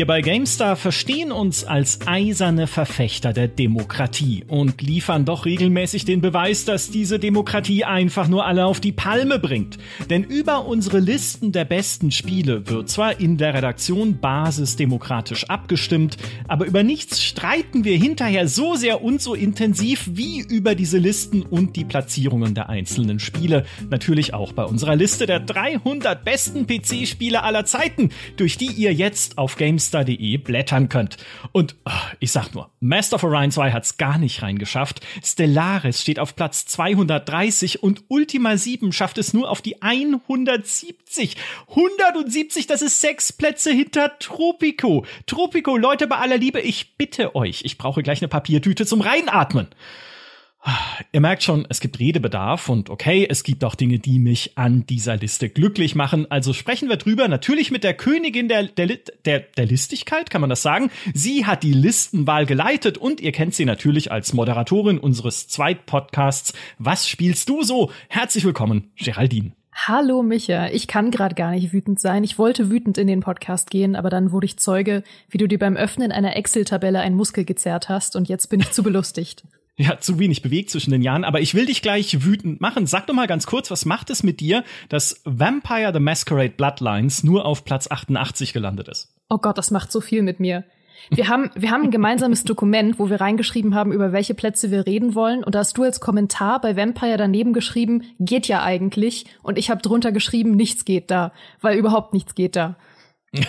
Wir bei GameStar verstehen uns als eiserne Verfechter der Demokratie und liefern doch regelmäßig den Beweis, dass diese Demokratie einfach nur alle auf die Palme bringt. Denn über unsere Listen der besten Spiele wird zwar in der Redaktion basisdemokratisch abgestimmt, aber über nichts streiten wir hinterher so sehr und so intensiv wie über diese Listen und die Platzierungen der einzelnen Spiele. Natürlich auch bei unserer Liste der 300 besten PC-Spiele aller Zeiten, durch die ihr jetzt auf GameStar Gamester.de blättern könnt. Und oh, ich sag nur, Master of Orion 2 hat's gar nicht reingeschafft. Stellaris steht auf Platz 230 und Ultima 7 schafft es nur auf die 170. 170, das ist sechs Plätze hinter Tropico. Tropico, Leute, bei aller Liebe, ich bitte euch, ich brauche gleich eine Papiertüte zum Reinatmen. Ihr merkt schon, es gibt Redebedarf und okay, es gibt auch Dinge, die mich an dieser Liste glücklich machen. Also sprechen wir drüber. Natürlich mit der Königin der, der, der, der Listigkeit, kann man das sagen. Sie hat die Listenwahl geleitet und ihr kennt sie natürlich als Moderatorin unseres Zweitpodcasts. Was spielst du so? Herzlich willkommen, Geraldine. Hallo Micha, ich kann gerade gar nicht wütend sein. Ich wollte wütend in den Podcast gehen, aber dann wurde ich Zeuge, wie du dir beim Öffnen einer Excel-Tabelle einen Muskel gezerrt hast und jetzt bin ich zu belustigt ja, zu wenig bewegt zwischen den Jahren. Aber ich will dich gleich wütend machen. Sag doch mal ganz kurz, was macht es mit dir, dass Vampire the Masquerade Bloodlines nur auf Platz 88 gelandet ist? Oh Gott, das macht so viel mit mir. Wir haben, wir haben ein gemeinsames Dokument, wo wir reingeschrieben haben, über welche Plätze wir reden wollen. Und da hast du als Kommentar bei Vampire daneben geschrieben, geht ja eigentlich. Und ich habe drunter geschrieben, nichts geht da, weil überhaupt nichts geht da.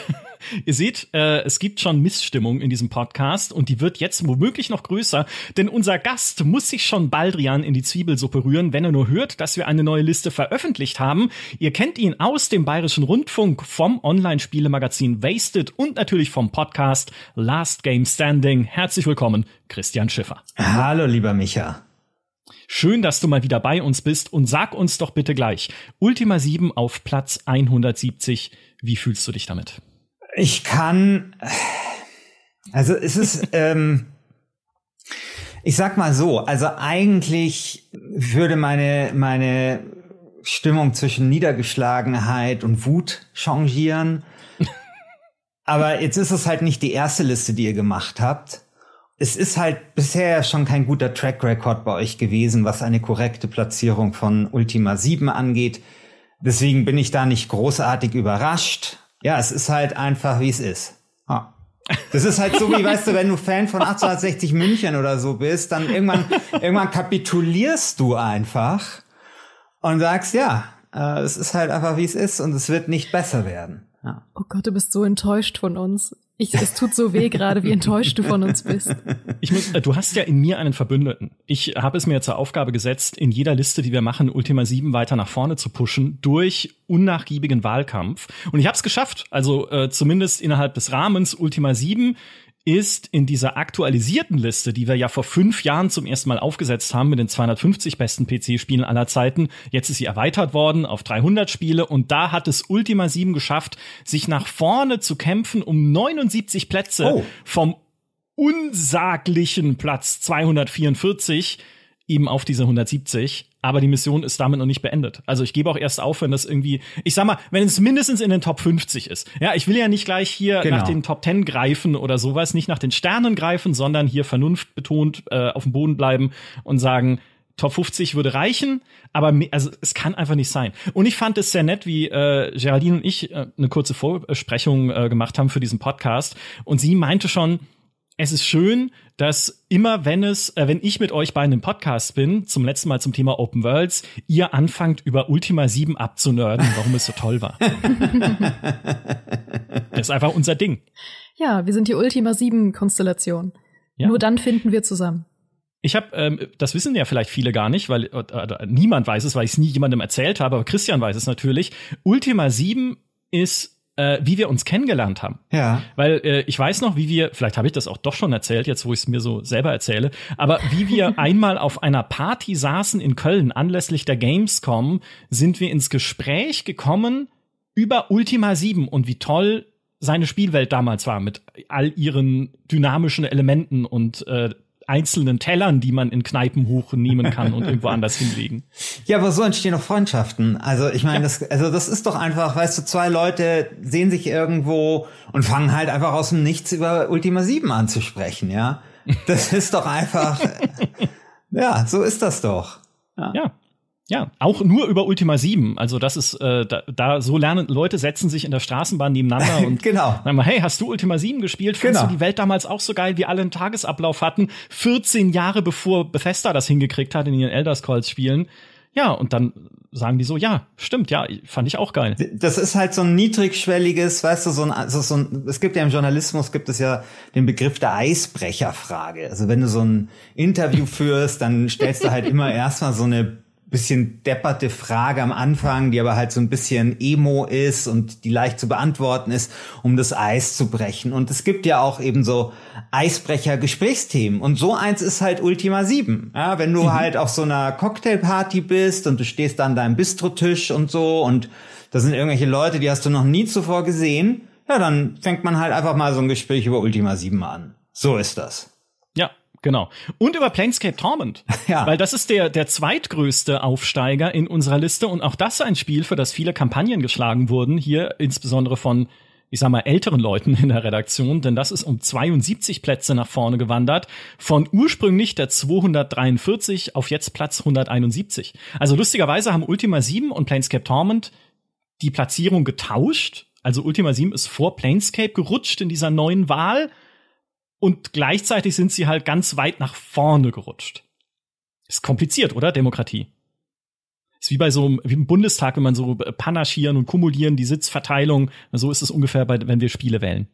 Ihr seht, äh, es gibt schon Missstimmung in diesem Podcast und die wird jetzt womöglich noch größer, denn unser Gast muss sich schon Baldrian in die Zwiebelsuppe rühren, wenn er nur hört, dass wir eine neue Liste veröffentlicht haben. Ihr kennt ihn aus dem Bayerischen Rundfunk, vom Online-Spielemagazin Wasted und natürlich vom Podcast Last Game Standing. Herzlich willkommen, Christian Schiffer. Hallo, lieber Micha. Schön, dass du mal wieder bei uns bist und sag uns doch bitte gleich, Ultima 7 auf Platz 170, wie fühlst du dich damit? Ich kann, also es ist, ähm, ich sag mal so, also eigentlich würde meine, meine Stimmung zwischen Niedergeschlagenheit und Wut changieren. Aber jetzt ist es halt nicht die erste Liste, die ihr gemacht habt es ist halt bisher schon kein guter Track Record bei euch gewesen, was eine korrekte Platzierung von Ultima 7 angeht. Deswegen bin ich da nicht großartig überrascht. Ja, es ist halt einfach, wie es ist. Ah. Das ist halt so wie, weißt du, wenn du Fan von 1860 München oder so bist, dann irgendwann, irgendwann kapitulierst du einfach und sagst, ja, äh, es ist halt einfach, wie es ist und es wird nicht besser werden. Ja. Oh Gott, du bist so enttäuscht von uns. Ich, es tut so weh gerade, wie enttäuscht du von uns bist. Ich muss, äh, du hast ja in mir einen Verbündeten. Ich habe es mir zur Aufgabe gesetzt, in jeder Liste, die wir machen, Ultima 7 weiter nach vorne zu pushen durch unnachgiebigen Wahlkampf. Und ich habe es geschafft. Also äh, zumindest innerhalb des Rahmens Ultima 7 ist in dieser aktualisierten Liste, die wir ja vor fünf Jahren zum ersten Mal aufgesetzt haben mit den 250 besten PC-Spielen aller Zeiten, jetzt ist sie erweitert worden auf 300 Spiele und da hat es Ultima 7 geschafft, sich nach vorne zu kämpfen um 79 Plätze oh. vom unsaglichen Platz 244 eben auf diese 170 aber die Mission ist damit noch nicht beendet. Also ich gebe auch erst auf, wenn das irgendwie, ich sag mal, wenn es mindestens in den Top 50 ist. Ja, ich will ja nicht gleich hier genau. nach den Top 10 greifen oder sowas, nicht nach den Sternen greifen, sondern hier Vernunft betont äh, auf dem Boden bleiben und sagen, Top 50 würde reichen, aber also es kann einfach nicht sein. Und ich fand es sehr nett, wie äh, Geraldine und ich äh, eine kurze Vorbesprechung äh, gemacht haben für diesen Podcast und sie meinte schon, es ist schön, dass immer wenn es, äh, wenn ich mit euch beiden im Podcast bin, zum letzten Mal zum Thema Open Worlds, ihr anfangt über Ultima 7 abzunörden, warum es so toll war. das ist einfach unser Ding. Ja, wir sind die Ultima 7 Konstellation. Ja. Nur dann finden wir zusammen. Ich habe, ähm, das wissen ja vielleicht viele gar nicht, weil äh, äh niemand weiß es, weil ich es nie jemandem erzählt habe, aber Christian weiß es natürlich. Ultima 7 ist äh, wie wir uns kennengelernt haben. Ja. Weil äh, ich weiß noch, wie wir, vielleicht habe ich das auch doch schon erzählt, jetzt wo ich es mir so selber erzähle, aber wie wir einmal auf einer Party saßen in Köln anlässlich der Gamescom, sind wir ins Gespräch gekommen über Ultima 7 und wie toll seine Spielwelt damals war mit all ihren dynamischen Elementen und äh, einzelnen Tellern, die man in Kneipen hochnehmen kann und irgendwo anders hinlegen. Ja, aber so entstehen auch Freundschaften. Also ich meine, ja. das, also das ist doch einfach, weißt du, zwei Leute sehen sich irgendwo und fangen halt einfach aus dem Nichts über Ultima 7 anzusprechen, ja. Das ist doch einfach, ja, so ist das doch. ja. ja. Ja, auch nur über Ultima 7. Also das ist, äh, da, da so lernen Leute setzen sich in der Straßenbahn nebeneinander und genau. sagen mal, hey, hast du Ultima 7 gespielt? Findest genau. du die Welt damals auch so geil, wie alle einen Tagesablauf hatten? 14 Jahre bevor Bethesda das hingekriegt hat in ihren Elder Scrolls Spielen. Ja, und dann sagen die so, ja, stimmt, ja, fand ich auch geil. Das ist halt so ein niedrigschwelliges, weißt du, so ein, also so ein es gibt ja im Journalismus gibt es ja den Begriff der Eisbrecherfrage. Also wenn du so ein Interview führst, dann stellst du halt immer erstmal so eine bisschen depperte Frage am Anfang, die aber halt so ein bisschen emo ist und die leicht zu beantworten ist, um das Eis zu brechen. Und es gibt ja auch eben so Eisbrecher-Gesprächsthemen. Und so eins ist halt Ultima 7. Ja, wenn du mhm. halt auf so einer Cocktailparty bist und du stehst an deinem Bistrotisch und so und da sind irgendwelche Leute, die hast du noch nie zuvor gesehen, ja, dann fängt man halt einfach mal so ein Gespräch über Ultima 7 an. So ist das genau. Und über Planescape Torment. Ja. Weil das ist der, der zweitgrößte Aufsteiger in unserer Liste und auch das ein Spiel, für das viele Kampagnen geschlagen wurden, hier insbesondere von ich sag mal, älteren Leuten in der Redaktion, denn das ist um 72 Plätze nach vorne gewandert, von ursprünglich der 243 auf jetzt Platz 171. Also lustigerweise haben Ultima 7 und Planescape Torment die Platzierung getauscht. Also Ultima 7 ist vor Planescape gerutscht in dieser neuen Wahl und gleichzeitig sind sie halt ganz weit nach vorne gerutscht. Ist kompliziert, oder? Demokratie. Ist wie bei so einem, wie im Bundestag, wenn man so äh, panaschieren und kumulieren, die Sitzverteilung. So ist es ungefähr, bei, wenn wir Spiele wählen.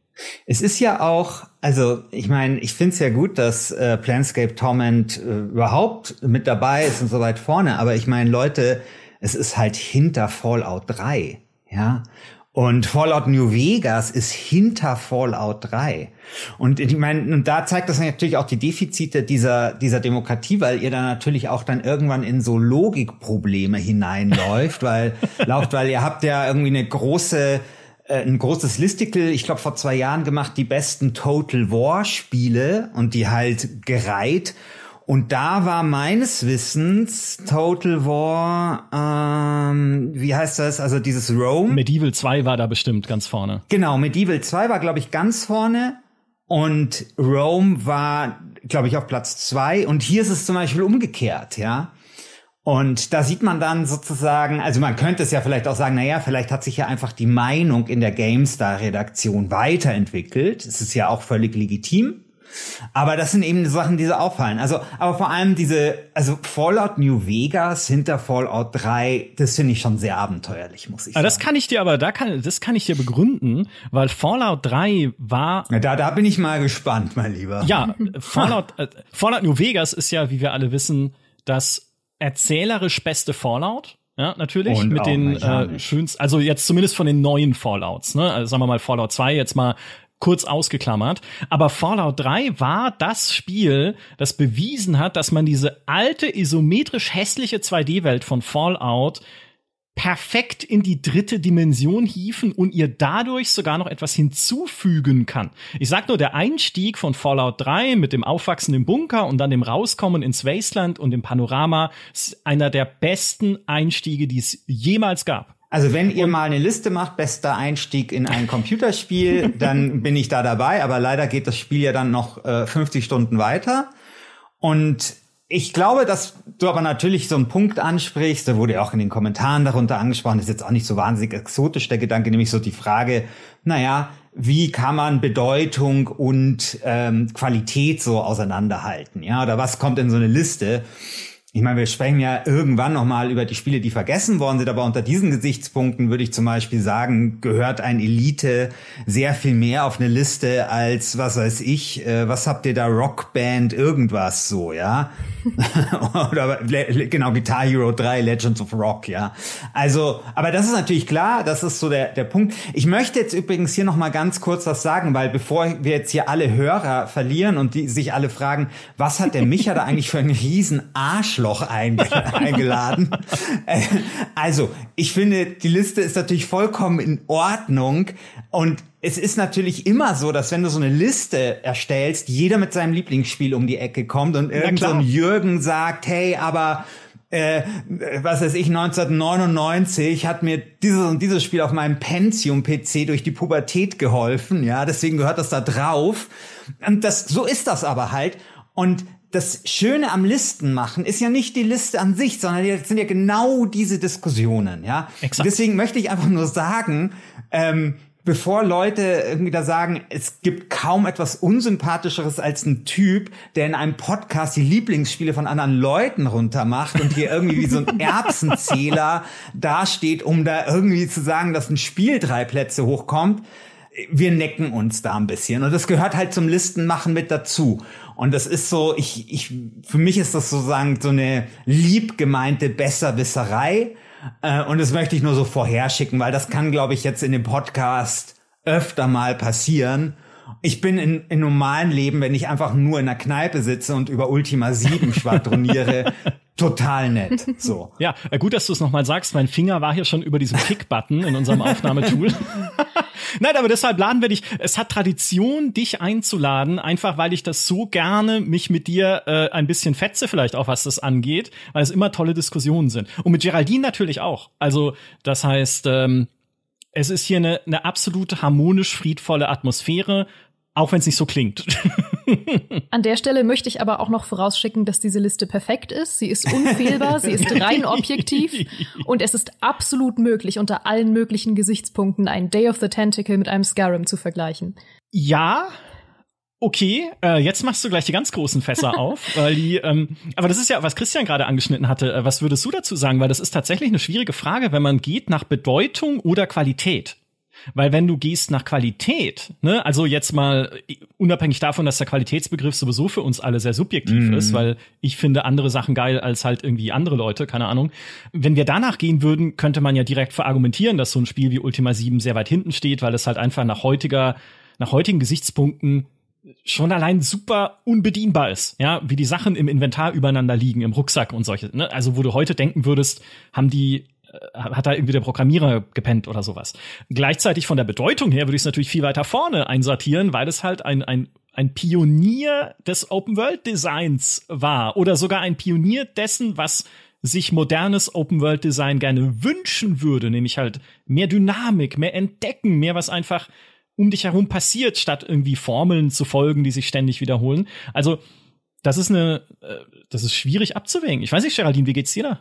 Es ist ja auch, also ich meine, ich finde es ja gut, dass äh, Planscape Torment äh, überhaupt mit dabei ist und so weit vorne, aber ich meine, Leute, es ist halt hinter Fallout 3. Ja, und Fallout New Vegas ist hinter Fallout 3. Und ich meine, und da zeigt das natürlich auch die Defizite dieser, dieser Demokratie, weil ihr da natürlich auch dann irgendwann in so Logikprobleme hineinläuft, weil, lauft, weil ihr habt ja irgendwie eine große, äh, ein großes Listicle, ich glaube vor zwei Jahren gemacht, die besten Total War Spiele und die halt gereiht und da war meines Wissens Total War, ähm, wie heißt das? Also dieses Rome. Medieval 2 war da bestimmt ganz vorne. Genau, Medieval 2 war, glaube ich, ganz vorne. Und Rome war, glaube ich, auf Platz 2. Und hier ist es zum Beispiel umgekehrt, ja. Und da sieht man dann sozusagen, also man könnte es ja vielleicht auch sagen, naja, vielleicht hat sich ja einfach die Meinung in der GameStar-Redaktion weiterentwickelt. Es ist ja auch völlig legitim. Aber das sind eben Sachen, die so auffallen. Also, aber vor allem diese, also Fallout New Vegas hinter Fallout 3, das finde ich schon sehr abenteuerlich, muss ich aber ah, sagen. Das kann ich dir aber, da kann, das kann ich dir begründen, weil Fallout 3 war. Ja, da, da bin ich mal gespannt, mein Lieber. Ja, Fallout, äh, Fallout New Vegas ist ja, wie wir alle wissen, das erzählerisch beste Fallout. Ja, natürlich. Und mit den äh, schönsten, also jetzt zumindest von den neuen Fallouts, ne? Also sagen wir mal Fallout 2, jetzt mal kurz ausgeklammert. Aber Fallout 3 war das Spiel, das bewiesen hat, dass man diese alte, isometrisch hässliche 2D-Welt von Fallout perfekt in die dritte Dimension hieven und ihr dadurch sogar noch etwas hinzufügen kann. Ich sag nur, der Einstieg von Fallout 3 mit dem Aufwachsen im Bunker und dann dem Rauskommen ins Wasteland und dem Panorama ist einer der besten Einstiege, die es jemals gab. Also wenn ihr mal eine Liste macht, bester Einstieg in ein Computerspiel, dann bin ich da dabei. Aber leider geht das Spiel ja dann noch äh, 50 Stunden weiter. Und ich glaube, dass du aber natürlich so einen Punkt ansprichst, der wurde ja auch in den Kommentaren darunter angesprochen, ist jetzt auch nicht so wahnsinnig exotisch der Gedanke, nämlich so die Frage, naja, wie kann man Bedeutung und ähm, Qualität so auseinanderhalten? Ja, oder was kommt in so eine Liste? ich meine, wir sprechen ja irgendwann nochmal über die Spiele, die vergessen worden sind, aber unter diesen Gesichtspunkten würde ich zum Beispiel sagen, gehört ein Elite sehr viel mehr auf eine Liste als, was weiß ich, äh, was habt ihr da, Rockband, irgendwas so, ja? Oder genau, Guitar Hero 3, Legends of Rock, ja. Also, aber das ist natürlich klar, das ist so der, der Punkt. Ich möchte jetzt übrigens hier nochmal ganz kurz was sagen, weil bevor wir jetzt hier alle Hörer verlieren und die sich alle fragen, was hat der Micha da eigentlich für einen riesen Arschloch Arschloch eingeladen. Äh, also, ich finde, die Liste ist natürlich vollkommen in Ordnung. Und es ist natürlich immer so, dass wenn du so eine Liste erstellst, jeder mit seinem Lieblingsspiel um die Ecke kommt und irgend so Jürgen sagt, hey, aber äh, was weiß ich, 1999 hat mir dieses und dieses Spiel auf meinem Pentium-PC durch die Pubertät geholfen, ja, deswegen gehört das da drauf. Und das, so ist das aber halt. Und das Schöne am Listen machen ist ja nicht die Liste an sich, sondern das sind ja genau diese Diskussionen, ja. Exakt. Deswegen möchte ich einfach nur sagen, ähm, bevor Leute irgendwie da sagen, es gibt kaum etwas unsympathischeres als ein Typ, der in einem Podcast die Lieblingsspiele von anderen Leuten runtermacht und hier irgendwie wie so ein Erbsenzähler dasteht, um da irgendwie zu sagen, dass ein Spiel drei Plätze hochkommt wir necken uns da ein bisschen. Und das gehört halt zum Listenmachen mit dazu. Und das ist so, ich, ich, für mich ist das sozusagen so eine liebgemeinte Besserwisserei. Äh, und das möchte ich nur so vorherschicken, weil das kann, glaube ich, jetzt in dem Podcast öfter mal passieren. Ich bin in, in normalen Leben, wenn ich einfach nur in einer Kneipe sitze und über Ultima 7 schwadroniere, total nett. So. Ja, äh, gut, dass du es nochmal sagst. Mein Finger war hier schon über diesem Kick-Button in unserem Aufnahmetool. Nein, aber deshalb laden wir dich. Es hat Tradition, dich einzuladen, einfach weil ich das so gerne mich mit dir äh, ein bisschen fetze, vielleicht auch was das angeht, weil es immer tolle Diskussionen sind. Und mit Geraldine natürlich auch. Also, das heißt, ähm, es ist hier eine, eine absolut harmonisch friedvolle Atmosphäre, auch wenn es nicht so klingt. An der Stelle möchte ich aber auch noch vorausschicken, dass diese Liste perfekt ist. Sie ist unfehlbar, sie ist rein objektiv und es ist absolut möglich, unter allen möglichen Gesichtspunkten einen Day of the Tentacle mit einem Skyrim zu vergleichen. Ja, okay, äh, jetzt machst du gleich die ganz großen Fässer auf, weil die, ähm, aber das ist ja, was Christian gerade angeschnitten hatte, Äh, was würdest du dazu sagen? Weil das ist tatsächlich eine schwierige Frage, wenn man geht nach Bedeutung oder Qualität. Weil wenn du gehst nach Qualität, ne, also jetzt mal äh, unabhängig davon, dass der Qualitätsbegriff sowieso für uns alle sehr subjektiv mm. ist, weil ich finde andere Sachen geil als halt irgendwie andere Leute, keine Ahnung. Wenn wir danach gehen würden, könnte man ja direkt verargumentieren, dass so ein Spiel wie Ultima 7 sehr weit hinten steht, weil es halt einfach nach heutiger, nach heutigen Gesichtspunkten schon allein super unbedienbar ist, ja, wie die Sachen im Inventar übereinander liegen, im Rucksack und solche, ne? Also wo du heute denken würdest, haben die äh, hat da irgendwie der Programmierer gepennt oder sowas. Gleichzeitig von der Bedeutung her würde ich es natürlich viel weiter vorne einsortieren, weil es halt ein, ein, ein Pionier des Open-World-Designs war oder sogar ein Pionier dessen, was sich modernes Open-World-Design gerne wünschen würde, nämlich halt mehr Dynamik, mehr Entdecken, mehr was einfach um dich herum passiert, statt irgendwie Formeln zu folgen, die sich ständig wiederholen. Also, das ist eine, äh, das ist schwierig abzuwägen. Ich weiß nicht, Geraldine, wie geht's dir da?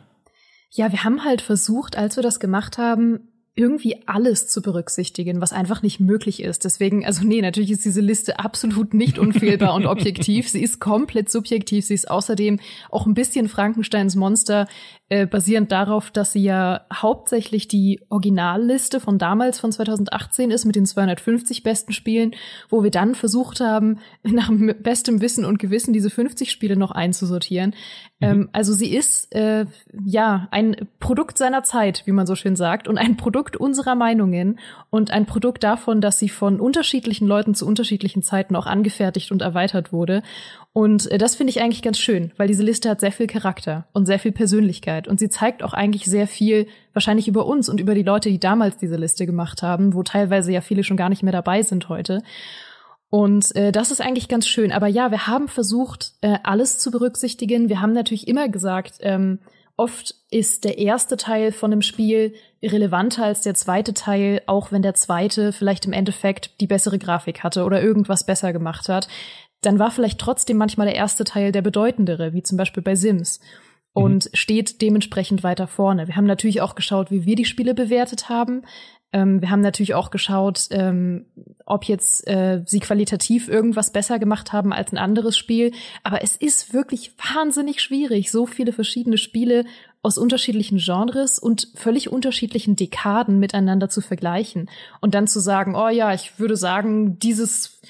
Ja, wir haben halt versucht, als wir das gemacht haben, irgendwie alles zu berücksichtigen, was einfach nicht möglich ist. Deswegen, also nee, natürlich ist diese Liste absolut nicht unfehlbar und objektiv. Sie ist komplett subjektiv. Sie ist außerdem auch ein bisschen Frankensteins Monster. Äh, basierend darauf, dass sie ja hauptsächlich die Originalliste von damals, von 2018 ist, mit den 250 besten Spielen, wo wir dann versucht haben, nach bestem Wissen und Gewissen diese 50 Spiele noch einzusortieren. Mhm. Ähm, also sie ist, äh, ja, ein Produkt seiner Zeit, wie man so schön sagt, und ein Produkt unserer Meinungen und ein Produkt davon, dass sie von unterschiedlichen Leuten zu unterschiedlichen Zeiten auch angefertigt und erweitert wurde. Und äh, das finde ich eigentlich ganz schön, weil diese Liste hat sehr viel Charakter und sehr viel Persönlichkeit. Und sie zeigt auch eigentlich sehr viel, wahrscheinlich über uns und über die Leute, die damals diese Liste gemacht haben, wo teilweise ja viele schon gar nicht mehr dabei sind heute. Und äh, das ist eigentlich ganz schön. Aber ja, wir haben versucht, äh, alles zu berücksichtigen. Wir haben natürlich immer gesagt, ähm, oft ist der erste Teil von einem Spiel relevanter als der zweite Teil, auch wenn der zweite vielleicht im Endeffekt die bessere Grafik hatte oder irgendwas besser gemacht hat dann war vielleicht trotzdem manchmal der erste Teil der bedeutendere, wie zum Beispiel bei Sims. Mhm. Und mhm. steht dementsprechend weiter vorne. Wir haben natürlich auch geschaut, wie wir die Spiele bewertet haben. Ähm, wir haben natürlich auch geschaut, ähm, ob jetzt äh, sie qualitativ irgendwas besser gemacht haben als ein anderes Spiel. Aber es ist wirklich wahnsinnig schwierig, so viele verschiedene Spiele aus unterschiedlichen Genres und völlig unterschiedlichen Dekaden miteinander zu vergleichen und dann zu sagen, oh ja, ich würde sagen, dieses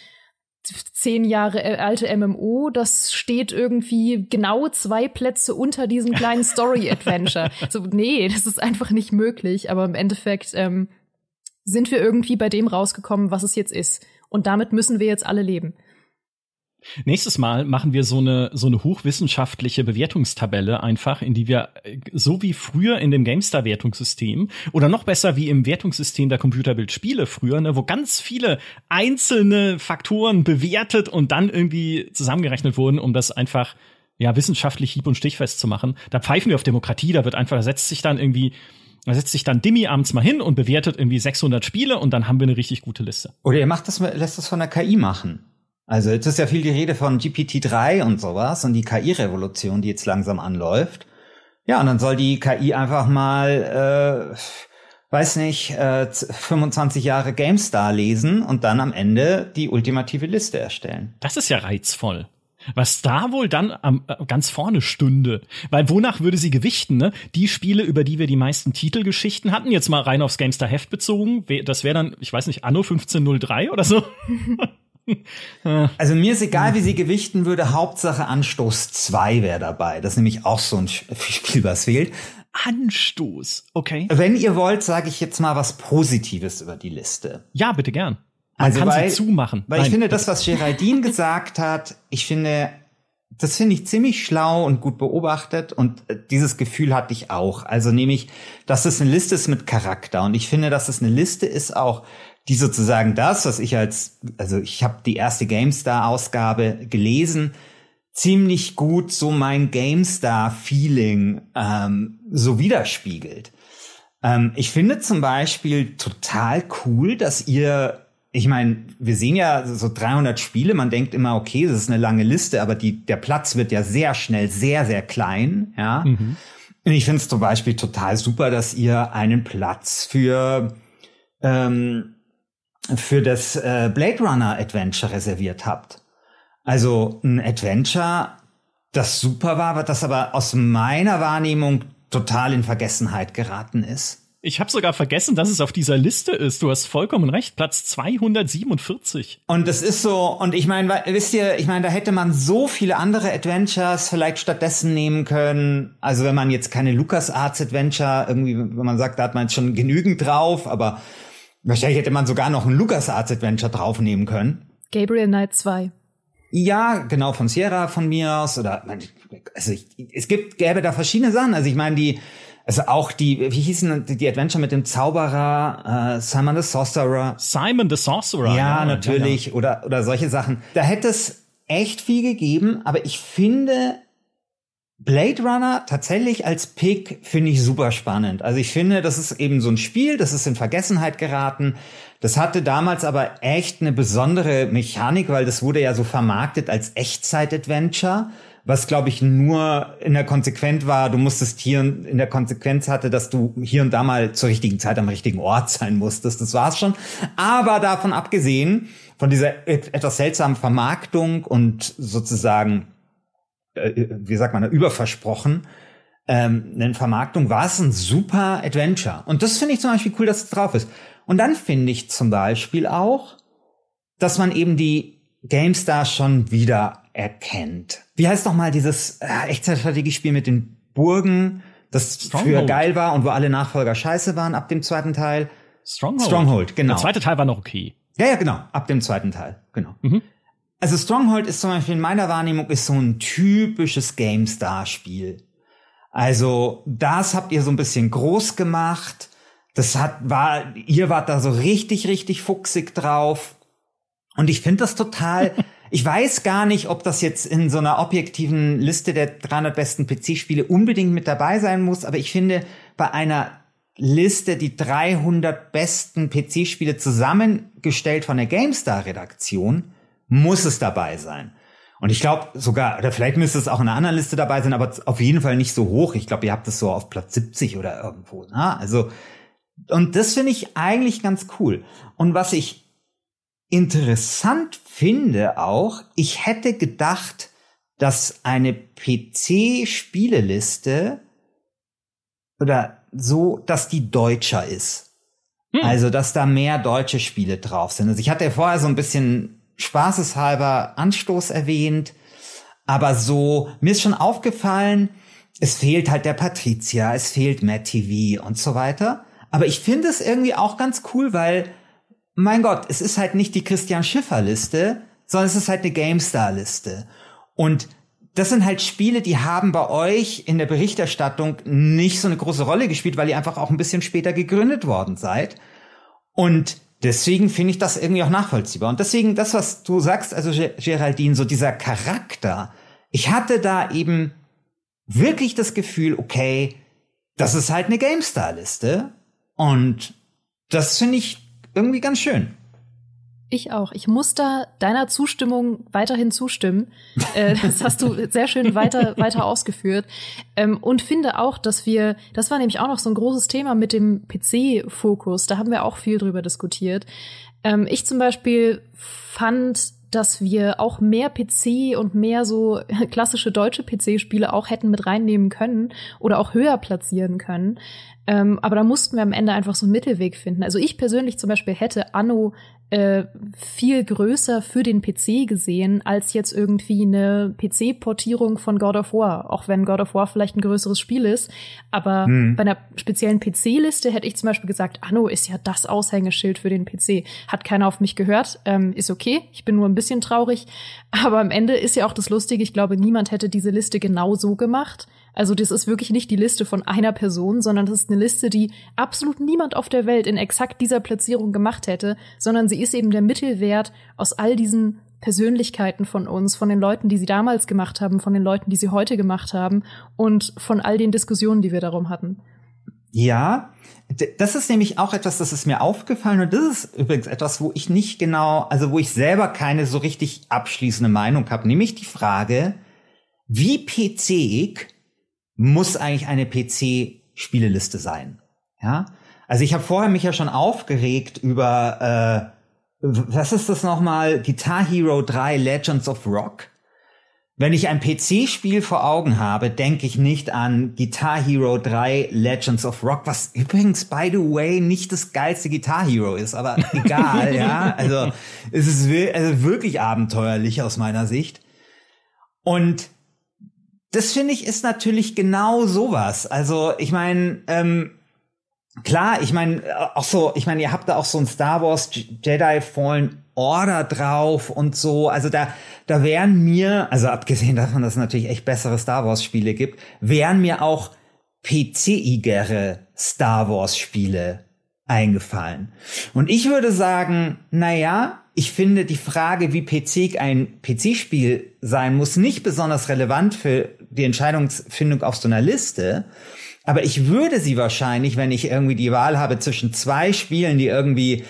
zehn Jahre alte MMO, das steht irgendwie genau zwei Plätze unter diesem kleinen Story-Adventure. so, nee, das ist einfach nicht möglich. Aber im Endeffekt ähm, sind wir irgendwie bei dem rausgekommen, was es jetzt ist. Und damit müssen wir jetzt alle leben. Nächstes Mal machen wir so eine, so eine hochwissenschaftliche Bewertungstabelle einfach, in die wir, äh, so wie früher in dem GameStar-Wertungssystem oder noch besser wie im Wertungssystem der Computerbildspiele früher, ne, wo ganz viele einzelne Faktoren bewertet und dann irgendwie zusammengerechnet wurden, um das einfach ja, wissenschaftlich hieb- und stichfest zu machen. Da pfeifen wir auf Demokratie, da wird einfach, da setzt sich dann irgendwie da setzt sich dann Dimmi abends mal hin und bewertet irgendwie 600 Spiele und dann haben wir eine richtig gute Liste. Oder ihr macht das, lässt das von der KI machen. Also jetzt ist ja viel die Rede von GPT-3 und sowas und die KI-Revolution, die jetzt langsam anläuft. Ja, und dann soll die KI einfach mal, äh, weiß nicht, äh, 25 Jahre GameStar lesen und dann am Ende die ultimative Liste erstellen. Das ist ja reizvoll. Was da wohl dann am, äh, ganz vorne stünde. Weil wonach würde sie gewichten, ne? Die Spiele, über die wir die meisten Titelgeschichten hatten, jetzt mal rein aufs GameStar Heft bezogen, das wäre dann, ich weiß nicht, Anno 1503 oder so. also mir ist egal, wie sie gewichten würde, Hauptsache Anstoß 2 wäre dabei. Das ist nämlich auch so ein Spiel, was fehlt. Anstoß, okay. Wenn ihr wollt, sage ich jetzt mal was Positives über die Liste. Ja, bitte gern. Man also kann weil, sie zumachen. Weil Nein, ich finde, das, was Geraldine gesagt hat, ich finde, das finde ich ziemlich schlau und gut beobachtet und äh, dieses Gefühl hatte ich auch. Also nämlich, dass es eine Liste ist mit Charakter und ich finde, dass es eine Liste ist auch, die sozusagen das, was ich als, also ich habe die erste GameStar-Ausgabe gelesen, ziemlich gut so mein GameStar-Feeling ähm, so widerspiegelt. Ähm, ich finde zum Beispiel total cool, dass ihr, ich meine, wir sehen ja so 300 Spiele, man denkt immer, okay, das ist eine lange Liste, aber die, der Platz wird ja sehr schnell sehr, sehr klein, ja. Mhm. Und ich finde es zum Beispiel total super, dass ihr einen Platz für ähm, für das äh, Blade Runner Adventure reserviert habt. Also ein Adventure, das super war, das aber aus meiner Wahrnehmung total in Vergessenheit geraten ist. Ich habe sogar vergessen, dass es auf dieser Liste ist. Du hast vollkommen recht, Platz 247. Und das ist so, und ich meine, wisst ihr, ich meine, da hätte man so viele andere Adventures vielleicht stattdessen nehmen können. Also wenn man jetzt keine LucasArts Adventure irgendwie, wenn man sagt, da hat man jetzt schon genügend drauf, aber Wahrscheinlich hätte man sogar noch ein LucasArts Adventure draufnehmen können. Gabriel Knight 2. Ja, genau, von Sierra von mir aus. Oder also ich, es gibt, gäbe da verschiedene Sachen. Also ich meine, die, also auch die, wie hießen die Adventure mit dem Zauberer, äh, Simon the Sorcerer. Simon the Sorcerer. Ja, ja natürlich. Ja, ja. Oder, oder solche Sachen. Da hätte es echt viel gegeben, aber ich finde, Blade Runner tatsächlich als Pick finde ich super spannend. Also ich finde, das ist eben so ein Spiel, das ist in Vergessenheit geraten. Das hatte damals aber echt eine besondere Mechanik, weil das wurde ja so vermarktet als Echtzeit-Adventure, was glaube ich nur in der Konsequenz war, du musstest hier in der Konsequenz hatte, dass du hier und da mal zur richtigen Zeit am richtigen Ort sein musstest. Das war's schon. Aber davon abgesehen, von dieser etwas seltsamen Vermarktung und sozusagen äh, wie sagt man, überversprochen. Ähm, in Vermarktung war es ein super Adventure. Und das finde ich zum Beispiel cool, dass es drauf ist. Und dann finde ich zum Beispiel auch, dass man eben die GameStar schon wieder erkennt. Wie heißt doch mal dieses äh, Echtzeitstrategiespiel mit den Burgen, das Stronghold. früher geil war und wo alle Nachfolger scheiße waren ab dem zweiten Teil? Stronghold. Stronghold, genau. Der zweite Teil war noch okay. Ja, ja, genau. Ab dem zweiten Teil, genau. Mhm. Also Stronghold ist zum Beispiel in meiner Wahrnehmung ist so ein typisches GameStar-Spiel. Also das habt ihr so ein bisschen groß gemacht. Das hat, war, ihr wart da so richtig, richtig fuchsig drauf. Und ich finde das total, ich weiß gar nicht, ob das jetzt in so einer objektiven Liste der 300 besten PC-Spiele unbedingt mit dabei sein muss, aber ich finde, bei einer Liste die 300 besten PC-Spiele zusammengestellt von der GameStar-Redaktion, muss es dabei sein. Und ich glaube sogar, oder vielleicht müsste es auch in einer anderen Liste dabei sein, aber auf jeden Fall nicht so hoch. Ich glaube, ihr habt es so auf Platz 70 oder irgendwo. Ne? Also, und das finde ich eigentlich ganz cool. Und was ich interessant finde auch, ich hätte gedacht, dass eine PC-Spieleliste oder so, dass die deutscher ist. Hm. Also, dass da mehr deutsche Spiele drauf sind. Also ich hatte ja vorher so ein bisschen spaßeshalber Anstoß erwähnt. Aber so, mir ist schon aufgefallen, es fehlt halt der Patricia, es fehlt Matt TV und so weiter. Aber ich finde es irgendwie auch ganz cool, weil, mein Gott, es ist halt nicht die Christian Schiffer Liste, sondern es ist halt eine GameStar Liste. Und das sind halt Spiele, die haben bei euch in der Berichterstattung nicht so eine große Rolle gespielt, weil ihr einfach auch ein bisschen später gegründet worden seid. Und Deswegen finde ich das irgendwie auch nachvollziehbar. Und deswegen das, was du sagst, also Geraldine, so dieser Charakter. Ich hatte da eben wirklich das Gefühl, okay, das ist halt eine GameStar-Liste. Und das finde ich irgendwie ganz schön. Ich auch. Ich muss da deiner Zustimmung weiterhin zustimmen. Äh, das hast du sehr schön weiter, weiter ausgeführt. Ähm, und finde auch, dass wir, das war nämlich auch noch so ein großes Thema mit dem PC-Fokus. Da haben wir auch viel drüber diskutiert. Ähm, ich zum Beispiel fand, dass wir auch mehr PC und mehr so klassische deutsche PC-Spiele auch hätten mit reinnehmen können oder auch höher platzieren können. Ähm, aber da mussten wir am Ende einfach so einen Mittelweg finden. Also ich persönlich zum Beispiel hätte Anno äh, viel größer für den PC gesehen als jetzt irgendwie eine PC-Portierung von God of War, auch wenn God of War vielleicht ein größeres Spiel ist. Aber hm. bei einer speziellen PC-Liste hätte ich zum Beispiel gesagt, Anno ist ja das Aushängeschild für den PC. Hat keiner auf mich gehört, ähm, ist okay, ich bin nur ein bisschen traurig. Aber am Ende ist ja auch das Lustige, ich glaube, niemand hätte diese Liste genau so gemacht also das ist wirklich nicht die Liste von einer Person, sondern das ist eine Liste, die absolut niemand auf der Welt in exakt dieser Platzierung gemacht hätte, sondern sie ist eben der Mittelwert aus all diesen Persönlichkeiten von uns, von den Leuten, die sie damals gemacht haben, von den Leuten, die sie heute gemacht haben und von all den Diskussionen, die wir darum hatten. Ja, das ist nämlich auch etwas, das ist mir aufgefallen und das ist übrigens etwas, wo ich nicht genau, also wo ich selber keine so richtig abschließende Meinung habe, nämlich die Frage, wie PC muss eigentlich eine PC-Spieleliste sein. Ja, also ich habe vorher mich ja schon aufgeregt über, äh, was ist das nochmal, Guitar Hero 3 Legends of Rock. Wenn ich ein PC-Spiel vor Augen habe, denke ich nicht an Guitar Hero 3 Legends of Rock, was übrigens, by the way, nicht das geilste Guitar Hero ist, aber egal, ja. Also es ist also wirklich abenteuerlich aus meiner Sicht. Und das finde ich ist natürlich genau sowas. Also ich meine, ähm, klar, ich meine, äh, auch so, ich meine, ihr habt da auch so ein Star Wars Jedi Fallen Order drauf und so. Also da, da wären mir, also abgesehen davon, dass es natürlich echt bessere Star Wars Spiele gibt, wären mir auch PC-igere Star Wars Spiele eingefallen. Und ich würde sagen, na ja, ich finde die Frage, wie PC ein PC-Spiel sein muss, nicht besonders relevant für die Entscheidungsfindung auf so einer Liste. Aber ich würde sie wahrscheinlich, wenn ich irgendwie die Wahl habe zwischen zwei Spielen, die irgendwie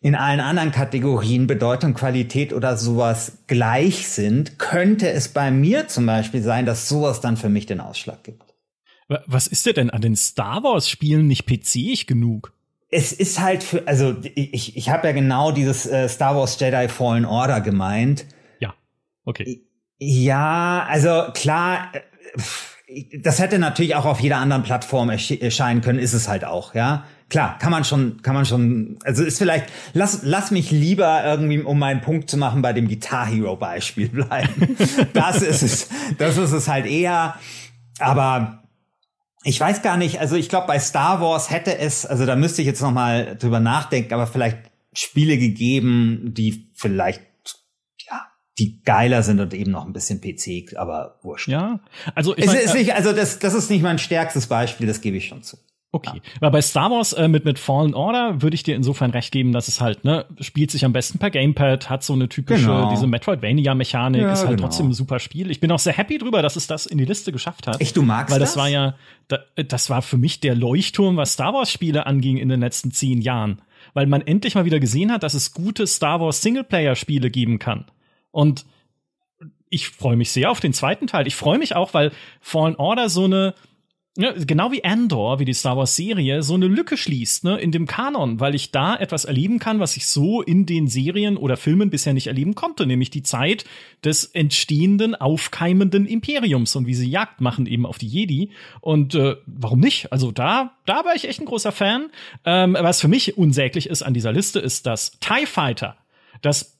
in allen anderen Kategorien Bedeutung, Qualität oder sowas gleich sind, könnte es bei mir zum Beispiel sein, dass sowas dann für mich den Ausschlag gibt. Was ist dir denn an den Star Wars-Spielen nicht PC-ig genug? Es ist halt für, also ich, ich habe ja genau dieses äh, Star Wars Jedi Fallen Order gemeint. Ja, okay. Ja, also klar, äh, das hätte natürlich auch auf jeder anderen Plattform erscheinen können, ist es halt auch, ja. Klar, kann man schon, kann man schon, also ist vielleicht, lass, lass mich lieber irgendwie, um meinen Punkt zu machen, bei dem Guitar Hero Beispiel bleiben. das ist es, das ist es halt eher, aber ich weiß gar nicht, also ich glaube, bei Star Wars hätte es, also da müsste ich jetzt nochmal drüber nachdenken, aber vielleicht Spiele gegeben, die vielleicht die geiler sind und eben noch ein bisschen PC, aber wurscht. Ja, also ich mein, ist, ist äh nicht, also das, das ist nicht mein stärkstes Beispiel, das gebe ich schon zu. Okay, weil bei Star Wars äh, mit, mit Fallen Order würde ich dir insofern recht geben, dass es halt, ne, spielt sich am besten per Gamepad, hat so eine typische, genau. diese Metroidvania-Mechanik, ja, ist halt genau. trotzdem ein super Spiel. Ich bin auch sehr happy drüber, dass es das in die Liste geschafft hat. Echt, du magst Weil das, das war ja, da, äh, das war für mich der Leuchtturm, was Star Wars-Spiele anging in den letzten zehn Jahren. Weil man endlich mal wieder gesehen hat, dass es gute Star Wars Singleplayer-Spiele geben kann. Und ich freue mich sehr auf den zweiten Teil. Ich freue mich auch, weil Fallen Order so eine ja, genau wie Andor, wie die Star Wars Serie, so eine Lücke schließt, ne, in dem Kanon, weil ich da etwas erleben kann, was ich so in den Serien oder Filmen bisher nicht erleben konnte, nämlich die Zeit des entstehenden, aufkeimenden Imperiums und wie sie Jagd machen eben auf die Jedi. Und äh, warum nicht? Also da, da war ich echt ein großer Fan. Ähm, was für mich unsäglich ist an dieser Liste, ist, dass TIE Fighter das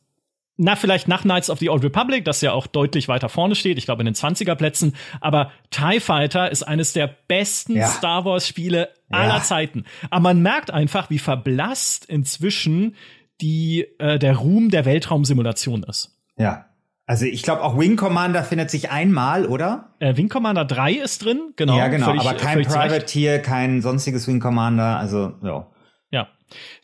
na, vielleicht nach Knights of the Old Republic, das ja auch deutlich weiter vorne steht, ich glaube in den 20er Plätzen, aber TIE Fighter ist eines der besten ja. Star Wars Spiele aller Zeiten. Aber man merkt einfach, wie verblasst inzwischen die, äh, der Ruhm der Weltraumsimulation ist. Ja. Also ich glaube, auch Wing Commander findet sich einmal, oder? Äh, Wing Commander 3 ist drin, genau. Ja, genau, völlig, aber kein Privateer, kein sonstiges Wing Commander, also ja.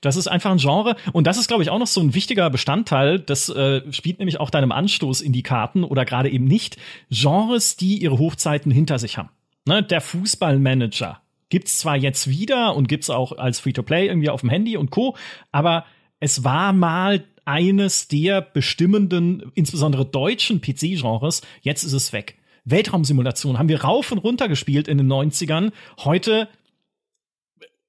Das ist einfach ein Genre und das ist, glaube ich, auch noch so ein wichtiger Bestandteil. Das äh, spielt nämlich auch deinem Anstoß in die Karten oder gerade eben nicht. Genres, die ihre Hochzeiten hinter sich haben. Ne? Der Fußballmanager gibt's zwar jetzt wieder und gibt's auch als Free-to-Play irgendwie auf dem Handy und Co. Aber es war mal eines der bestimmenden, insbesondere deutschen PC-Genres. Jetzt ist es weg. Weltraumsimulation haben wir rauf und runter gespielt in den 90ern. Heute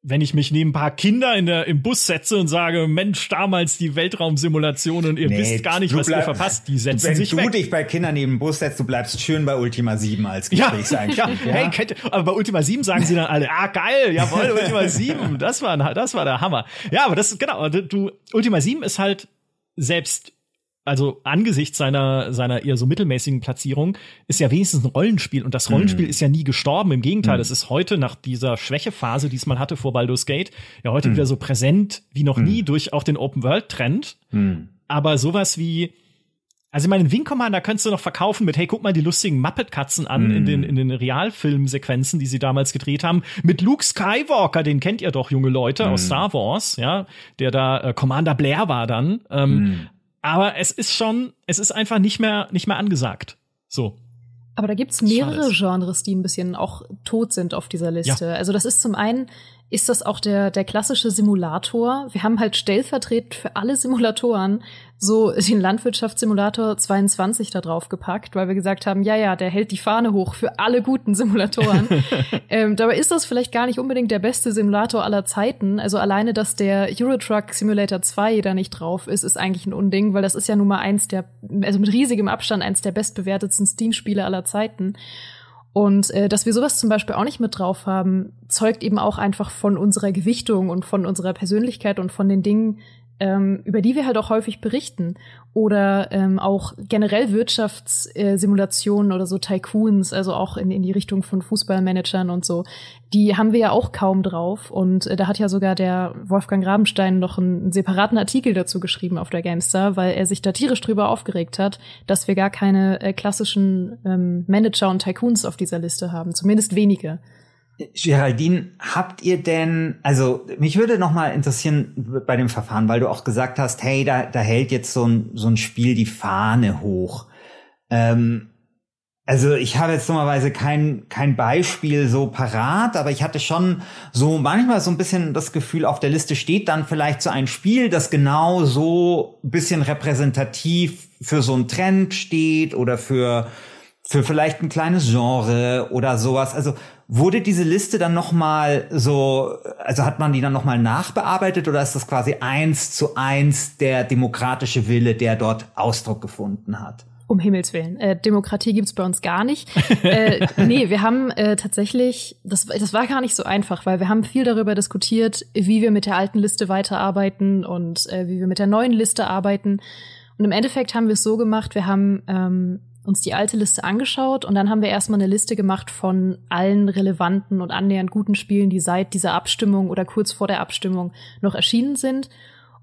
wenn ich mich neben ein paar Kinder in der, im Bus setze und sage, Mensch, damals die Weltraumsimulation und ihr nee, wisst gar nicht, was bleib, ihr verpasst, die setzen wenn sich Wenn du weg. dich bei Kindern neben den Bus setzt, du bleibst schön bei Ultima 7 als Gesprächseinstieg. Ja, ja. Hey, kennt, aber bei Ultima 7 sagen sie dann alle, ah, geil, jawohl, Ultima 7, das war, das war der Hammer. Ja, aber das, genau, du, Ultima 7 ist halt selbst also angesichts seiner, seiner eher so mittelmäßigen Platzierung, ist ja wenigstens ein Rollenspiel und das Rollenspiel mhm. ist ja nie gestorben. Im Gegenteil, mhm. es ist heute nach dieser Schwächephase, die es mal hatte vor Baldur's Gate, ja heute mhm. wieder so präsent wie noch mhm. nie durch auch den Open-World-Trend. Mhm. Aber sowas wie, also ich meine, Wing Commander könntest du noch verkaufen mit, hey, guck mal die lustigen Muppet-Katzen an mm. in den, mhm. in den Realfilm-Sequenzen, die sie damals gedreht haben. Mit Luke Skywalker, den kennt ihr doch, junge Leute, mm. aus Star Wars, ja, der da äh, Commander Blair war dann. Ähm, mm. Aber es ist schon, es ist einfach nicht mehr, nicht mehr angesagt. So. Aber da gibt's mehrere Genres, die ein bisschen auch tot sind auf dieser Liste. Ja. Also das ist zum einen ist das auch der, der klassische Simulator. Wir haben halt stellvertretend für alle Simulatoren so den Landwirtschaftssimulator 22 da drauf gepackt, weil wir gesagt haben, ja, ja, der hält die Fahne hoch für alle guten Simulatoren. ähm, dabei ist das vielleicht gar nicht unbedingt der beste Simulator aller Zeiten. Also alleine, dass der Eurotruck Simulator 2 da nicht drauf ist, ist eigentlich ein Unding, weil das ist ja nun mal eins der, also mit riesigem Abstand eins der bestbewertetsten Steam-Spiele aller Zeiten. Und äh, dass wir sowas zum Beispiel auch nicht mit drauf haben, zeugt eben auch einfach von unserer Gewichtung und von unserer Persönlichkeit und von den Dingen, ähm, über die wir halt auch häufig berichten. Oder ähm, auch generell Wirtschaftssimulationen äh, oder so Tycoons, also auch in, in die Richtung von Fußballmanagern und so, die haben wir ja auch kaum drauf. Und äh, da hat ja sogar der Wolfgang Rabenstein noch einen, einen separaten Artikel dazu geschrieben auf der Gamestar, weil er sich da tierisch drüber aufgeregt hat, dass wir gar keine äh, klassischen ähm, Manager und Tycoons auf dieser Liste haben, zumindest wenige. Geraldine, habt ihr denn, also mich würde nochmal interessieren bei dem Verfahren, weil du auch gesagt hast, hey, da, da hält jetzt so ein, so ein Spiel die Fahne hoch. Ähm, also ich habe jetzt normalerweise kein, kein Beispiel so parat, aber ich hatte schon so manchmal so ein bisschen das Gefühl, auf der Liste steht dann vielleicht so ein Spiel, das genau so ein bisschen repräsentativ für so einen Trend steht oder für, für vielleicht ein kleines Genre oder sowas. Also Wurde diese Liste dann nochmal so, also hat man die dann nochmal nachbearbeitet oder ist das quasi eins zu eins der demokratische Wille, der dort Ausdruck gefunden hat? Um Himmels Willen. Äh, Demokratie gibt's bei uns gar nicht. äh, nee, wir haben äh, tatsächlich, das, das war gar nicht so einfach, weil wir haben viel darüber diskutiert, wie wir mit der alten Liste weiterarbeiten und äh, wie wir mit der neuen Liste arbeiten. Und im Endeffekt haben wir es so gemacht, wir haben ähm, uns die alte Liste angeschaut und dann haben wir erstmal eine Liste gemacht von allen relevanten und annähernd guten Spielen, die seit dieser Abstimmung oder kurz vor der Abstimmung noch erschienen sind.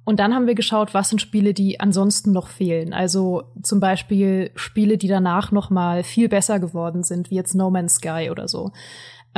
Und dann haben wir geschaut, was sind Spiele, die ansonsten noch fehlen. Also zum Beispiel Spiele, die danach nochmal viel besser geworden sind, wie jetzt No Man's Sky oder so.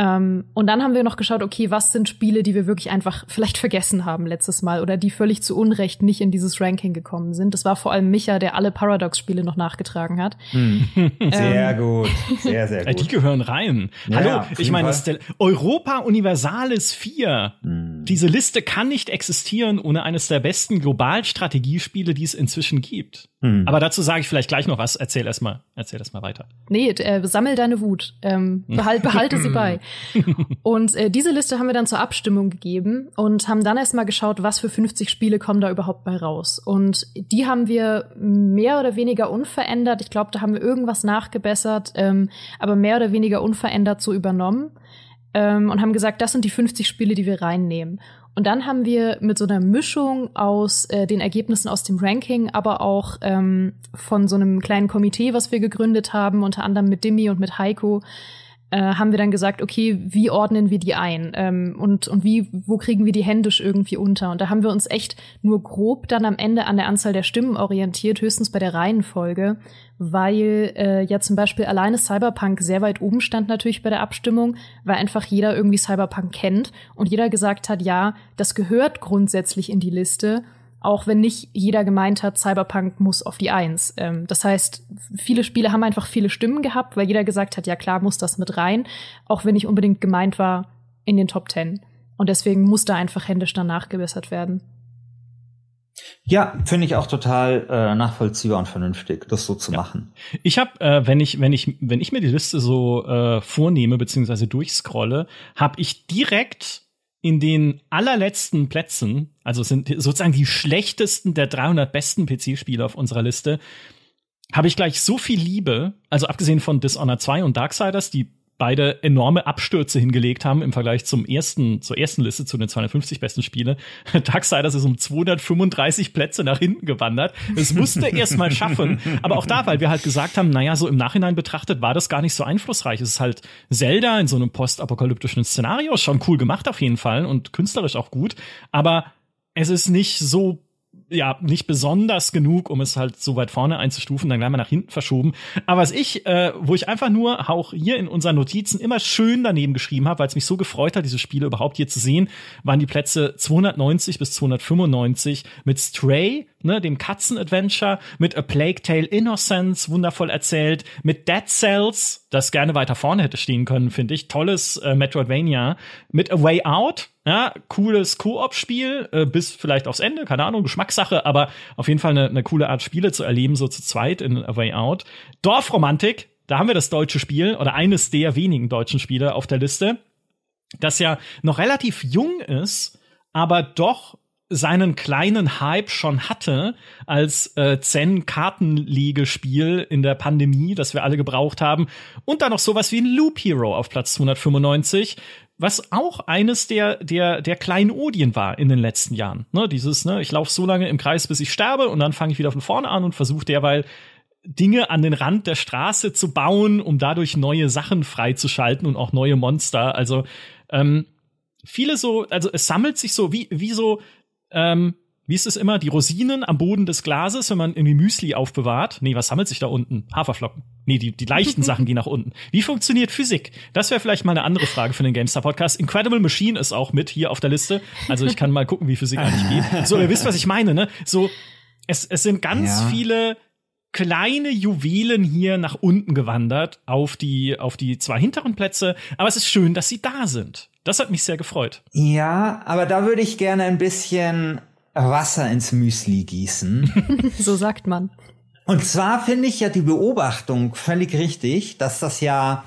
Ähm, und dann haben wir noch geschaut, okay, was sind Spiele, die wir wirklich einfach vielleicht vergessen haben letztes Mal oder die völlig zu Unrecht nicht in dieses Ranking gekommen sind. Das war vor allem Micha, der alle Paradox-Spiele noch nachgetragen hat. Hm. Ähm, sehr ähm. gut, sehr, sehr äh, gut. Die gehören rein. Ja, Hallo, ich meine, Europa Universalis 4. Hm. Diese Liste kann nicht existieren ohne eines der besten Globalstrategiespiele, die es inzwischen gibt. Hm. Aber dazu sage ich vielleicht gleich noch was. Erzähl erstmal, erzähl erstmal weiter. Nee, äh, sammel deine Wut. Ähm, behal behalte sie bei. und äh, diese Liste haben wir dann zur Abstimmung gegeben und haben dann erstmal geschaut, was für 50 Spiele kommen da überhaupt bei raus. Und die haben wir mehr oder weniger unverändert. Ich glaube, da haben wir irgendwas nachgebessert, ähm, aber mehr oder weniger unverändert so übernommen ähm, und haben gesagt, das sind die 50 Spiele, die wir reinnehmen. Und dann haben wir mit so einer Mischung aus äh, den Ergebnissen aus dem Ranking, aber auch ähm, von so einem kleinen Komitee, was wir gegründet haben, unter anderem mit Dimi und mit Heiko, äh, haben wir dann gesagt, okay, wie ordnen wir die ein ähm, und, und wie, wo kriegen wir die händisch irgendwie unter? Und da haben wir uns echt nur grob dann am Ende an der Anzahl der Stimmen orientiert, höchstens bei der Reihenfolge, weil äh, ja zum Beispiel alleine Cyberpunk sehr weit oben stand natürlich bei der Abstimmung, weil einfach jeder irgendwie Cyberpunk kennt und jeder gesagt hat, ja, das gehört grundsätzlich in die Liste auch wenn nicht jeder gemeint hat, Cyberpunk muss auf die Eins. Ähm, das heißt, viele Spiele haben einfach viele Stimmen gehabt, weil jeder gesagt hat, ja klar, muss das mit rein, auch wenn nicht unbedingt gemeint war in den Top Ten. Und deswegen muss da einfach händisch danach gebessert werden. Ja, finde ich auch total äh, nachvollziehbar und vernünftig, das so zu ja. machen. Ich habe, äh, wenn ich, wenn ich, wenn ich mir die Liste so äh, vornehme beziehungsweise durchscrolle, habe ich direkt in den allerletzten Plätzen, also sind sozusagen die schlechtesten der 300 besten PC-Spiele auf unserer Liste, habe ich gleich so viel Liebe, also abgesehen von Dishonored 2 und Darksiders, die beide enorme Abstürze hingelegt haben im Vergleich zum ersten, zur ersten Liste, zu den 250 besten Spiele. Darksiders ist um 235 Plätze nach hinten gewandert. Es musste erst mal schaffen. Aber auch da, weil wir halt gesagt haben, naja, so im Nachhinein betrachtet war das gar nicht so einflussreich. Es ist halt Zelda in so einem postapokalyptischen Szenario schon cool gemacht auf jeden Fall und künstlerisch auch gut. Aber es ist nicht so ja nicht besonders genug, um es halt so weit vorne einzustufen, dann gleich mal nach hinten verschoben. Aber was ich, äh, wo ich einfach nur auch hier in unseren Notizen immer schön daneben geschrieben habe, weil es mich so gefreut hat, diese Spiele überhaupt hier zu sehen, waren die Plätze 290 bis 295 mit Stray, ne, dem Katzen-Adventure, mit A Plague Tale Innocence, wundervoll erzählt, mit Dead Cells, das gerne weiter vorne hätte stehen können, finde ich, tolles äh, Metroidvania, mit A Way Out, ja, cooles Koop-Spiel, äh, bis vielleicht aufs Ende, keine Ahnung, Geschmackssache, aber auf jeden Fall eine, eine coole Art, Spiele zu erleben, so zu zweit in A Way Out. Dorfromantik, da haben wir das deutsche Spiel oder eines der wenigen deutschen Spiele auf der Liste, das ja noch relativ jung ist, aber doch seinen kleinen Hype schon hatte als äh, zen kartenlegespiel in der Pandemie, das wir alle gebraucht haben. Und dann noch sowas wie ein Loop Hero auf Platz 295, was auch eines der, der, der kleinen Odien war in den letzten Jahren. Ne, dieses, ne, ich laufe so lange im Kreis, bis ich sterbe und dann fange ich wieder von vorne an und versuche derweil Dinge an den Rand der Straße zu bauen, um dadurch neue Sachen freizuschalten und auch neue Monster. Also ähm, viele so, also es sammelt sich so wie, wie so ähm, wie ist es immer, die Rosinen am Boden des Glases, wenn man irgendwie Müsli aufbewahrt. Nee, was sammelt sich da unten? Haferflocken. Nee, die, die leichten Sachen gehen nach unten. Wie funktioniert Physik? Das wäre vielleicht mal eine andere Frage für den GameStar Podcast. Incredible Machine ist auch mit hier auf der Liste. Also ich kann mal gucken, wie Physik eigentlich geht. So, ihr wisst, was ich meine, ne? So, es, es sind ganz ja. viele kleine Juwelen hier nach unten gewandert auf die, auf die zwei hinteren Plätze. Aber es ist schön, dass sie da sind. Das hat mich sehr gefreut. Ja, aber da würde ich gerne ein bisschen Wasser ins Müsli gießen. so sagt man. Und zwar finde ich ja die Beobachtung völlig richtig, dass das ja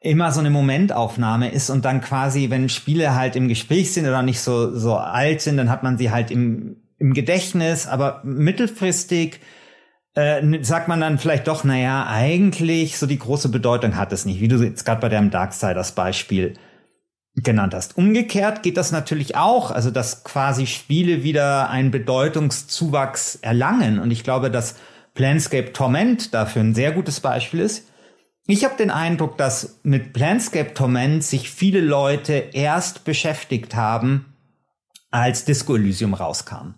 immer so eine Momentaufnahme ist und dann quasi, wenn Spiele halt im Gespräch sind oder nicht so, so alt sind, dann hat man sie halt im, im Gedächtnis, aber mittelfristig äh, sagt man dann vielleicht doch, naja, eigentlich so die große Bedeutung hat es nicht, wie du jetzt gerade bei deinem Darksiders Beispiel genannt hast. Umgekehrt geht das natürlich auch, also dass quasi Spiele wieder einen Bedeutungszuwachs erlangen. Und ich glaube, dass Planscape Torment dafür ein sehr gutes Beispiel ist. Ich habe den Eindruck, dass mit Planscape Torment sich viele Leute erst beschäftigt haben, als Disco Elysium rauskam.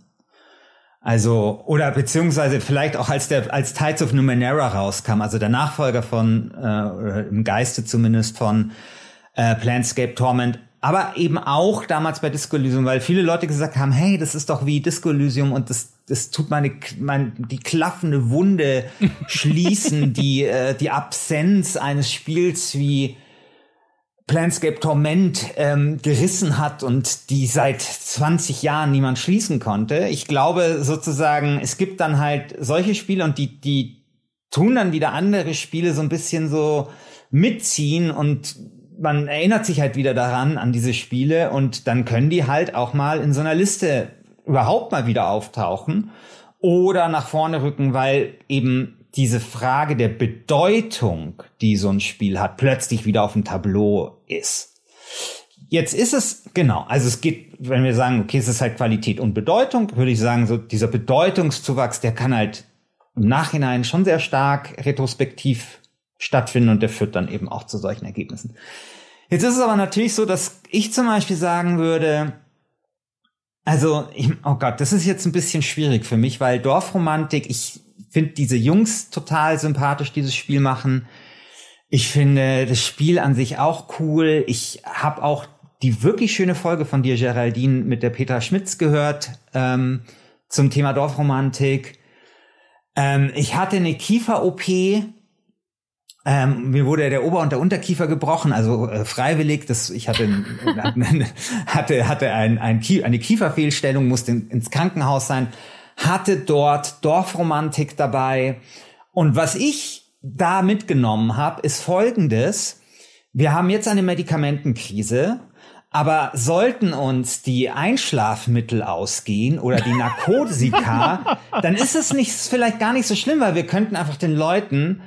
Also, oder beziehungsweise vielleicht auch als der, als Tides of Numenera rauskam, also der Nachfolger von, äh, im Geiste zumindest von äh, Planscape Torment, aber eben auch damals bei Disco Elysium, weil viele Leute gesagt haben, hey, das ist doch wie Disco Elysium und das, das tut meine, mein, die klaffende Wunde schließen, die, äh, die Absenz eines Spiels wie Planscape Torment ähm, gerissen hat und die seit 20 Jahren niemand schließen konnte. Ich glaube sozusagen, es gibt dann halt solche Spiele und die, die tun dann wieder andere Spiele so ein bisschen so mitziehen und man erinnert sich halt wieder daran, an diese Spiele und dann können die halt auch mal in so einer Liste überhaupt mal wieder auftauchen oder nach vorne rücken, weil eben diese Frage der Bedeutung, die so ein Spiel hat, plötzlich wieder auf dem Tableau ist. Jetzt ist es, genau, also es geht, wenn wir sagen, okay, es ist halt Qualität und Bedeutung, würde ich sagen, so dieser Bedeutungszuwachs, der kann halt im Nachhinein schon sehr stark retrospektiv stattfinden und der führt dann eben auch zu solchen Ergebnissen. Jetzt ist es aber natürlich so, dass ich zum Beispiel sagen würde, also, ich, oh Gott, das ist jetzt ein bisschen schwierig für mich, weil Dorfromantik, ich finde diese Jungs total sympathisch, dieses Spiel machen. Ich finde das Spiel an sich auch cool. Ich habe auch die wirklich schöne Folge von dir, Geraldine, mit der Petra Schmitz gehört ähm, zum Thema Dorfromantik. Ähm, ich hatte eine Kiefer-OP ähm, mir wurde der Ober- und der Unterkiefer gebrochen, also äh, freiwillig. Das, ich hatte, hatte, hatte ein, ein Kie eine Kieferfehlstellung, musste in, ins Krankenhaus sein, hatte dort Dorfromantik dabei. Und was ich da mitgenommen habe, ist folgendes. Wir haben jetzt eine Medikamentenkrise, aber sollten uns die Einschlafmittel ausgehen oder die Narkosika, dann ist es nicht, vielleicht gar nicht so schlimm, weil wir könnten einfach den Leuten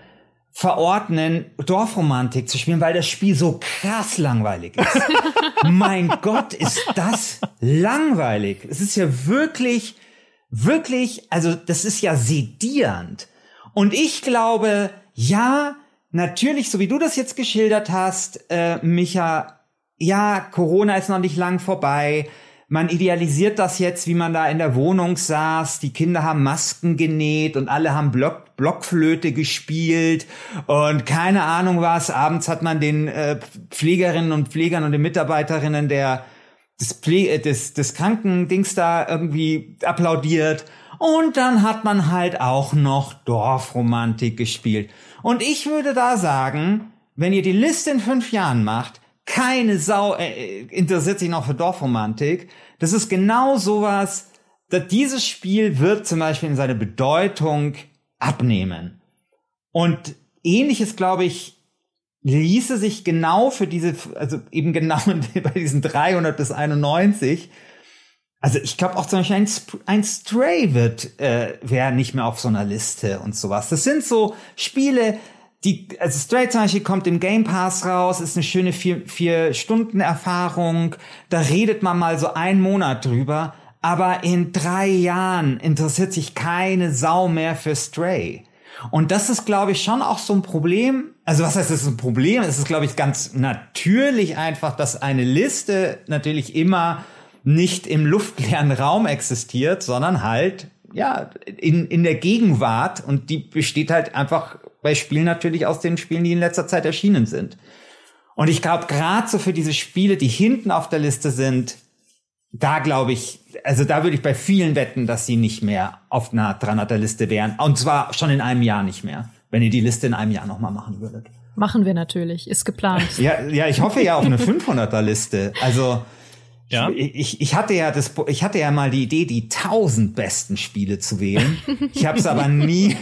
verordnen, Dorfromantik zu spielen, weil das Spiel so krass langweilig ist. mein Gott, ist das langweilig. Es ist ja wirklich, wirklich, also das ist ja sedierend. Und ich glaube, ja, natürlich, so wie du das jetzt geschildert hast, äh, Micha, ja, Corona ist noch nicht lang vorbei man idealisiert das jetzt, wie man da in der Wohnung saß, die Kinder haben Masken genäht und alle haben Block, Blockflöte gespielt und keine Ahnung was. Abends hat man den äh, Pflegerinnen und Pflegern und den Mitarbeiterinnen der des, Pfle äh, des, des Krankendings da irgendwie applaudiert. Und dann hat man halt auch noch Dorfromantik gespielt. Und ich würde da sagen, wenn ihr die Liste in fünf Jahren macht, keine Sau äh, äh interessiert sich noch für Dorfromantik. Das ist genau sowas, dass dieses Spiel wird zum Beispiel in seiner Bedeutung abnehmen. Und ähnliches, glaube ich, ließe sich genau für diese, also eben genau bei diesen 300 bis 91. Also ich glaube auch zum Beispiel ein, ein Stray wird, äh, wäre nicht mehr auf so einer Liste und sowas. Das sind so Spiele, die, also Stray zum Beispiel kommt im Game Pass raus, ist eine schöne vier, vier Stunden Erfahrung, da redet man mal so einen Monat drüber, aber in drei Jahren interessiert sich keine Sau mehr für Stray. Und das ist, glaube ich, schon auch so ein Problem. Also was heißt, das ist ein Problem? Es ist, glaube ich, ganz natürlich einfach, dass eine Liste natürlich immer nicht im luftleeren Raum existiert, sondern halt, ja, in, in der Gegenwart und die besteht halt einfach bei Spielen natürlich aus den Spielen, die in letzter Zeit erschienen sind. Und ich glaube, gerade so für diese Spiele, die hinten auf der Liste sind, da glaube ich, also da würde ich bei vielen wetten, dass sie nicht mehr auf einer 300er Liste wären. Und zwar schon in einem Jahr nicht mehr, wenn ihr die Liste in einem Jahr nochmal machen würdet. Machen wir natürlich, ist geplant. ja, ja, ich hoffe ja auf eine 500er Liste. Also, ja. Ich, ich hatte ja das, ich hatte ja mal die Idee, die 1000 besten Spiele zu wählen. Ich habe es aber nie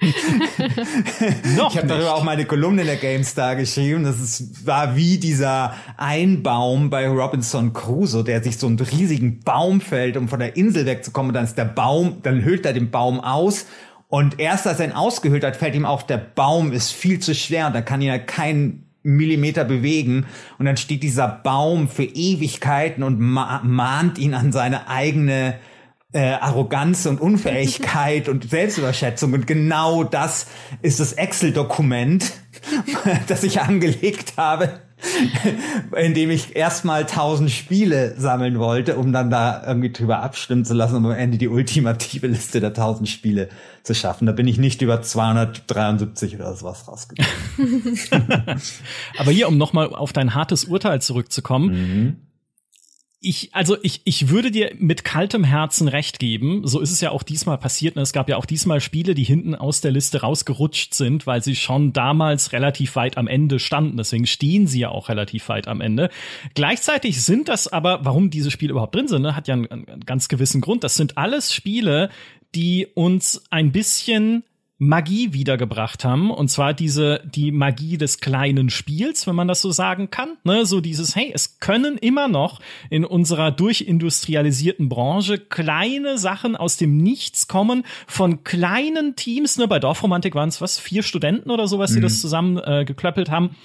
ich habe darüber auch meine Kolumne in der GameStar geschrieben. Das ist, war wie dieser Einbaum bei Robinson Crusoe, der sich so einen riesigen Baum fällt, um von der Insel wegzukommen. Und dann ist der Baum, dann hüllt er den Baum aus und erst als er ihn ausgehüllt hat, fällt ihm auf, der Baum ist viel zu schwer und da kann ihn ja halt kein Millimeter bewegen. Und dann steht dieser Baum für Ewigkeiten und ma mahnt ihn an seine eigene äh, Arroganz und Unfähigkeit und Selbstüberschätzung. Und genau das ist das Excel-Dokument, das ich angelegt habe, indem ich erstmal tausend Spiele sammeln wollte, um dann da irgendwie drüber abstimmen zu lassen, um am Ende die ultimative Liste der tausend Spiele zu schaffen. Da bin ich nicht über 273 oder sowas rausgekommen. Aber hier, um nochmal auf dein hartes Urteil zurückzukommen. Mhm ich, also ich, ich würde dir mit kaltem Herzen recht geben. So ist es ja auch diesmal passiert. Ne? Es gab ja auch diesmal Spiele, die hinten aus der Liste rausgerutscht sind, weil sie schon damals relativ weit am Ende standen. Deswegen stehen sie ja auch relativ weit am Ende. Gleichzeitig sind das aber, warum diese Spiele überhaupt drin sind, ne, hat ja einen, einen ganz gewissen Grund. Das sind alles Spiele, die uns ein bisschen Magie wiedergebracht haben. Und zwar diese, die Magie des kleinen Spiels, wenn man das so sagen kann. Ne? So dieses, hey, es können immer noch in unserer durchindustrialisierten Branche kleine Sachen aus dem Nichts kommen von kleinen Teams. Ne? Bei Dorfromantik waren es was, vier Studenten oder sowas, die mhm. das zusammen äh, geklöppelt haben.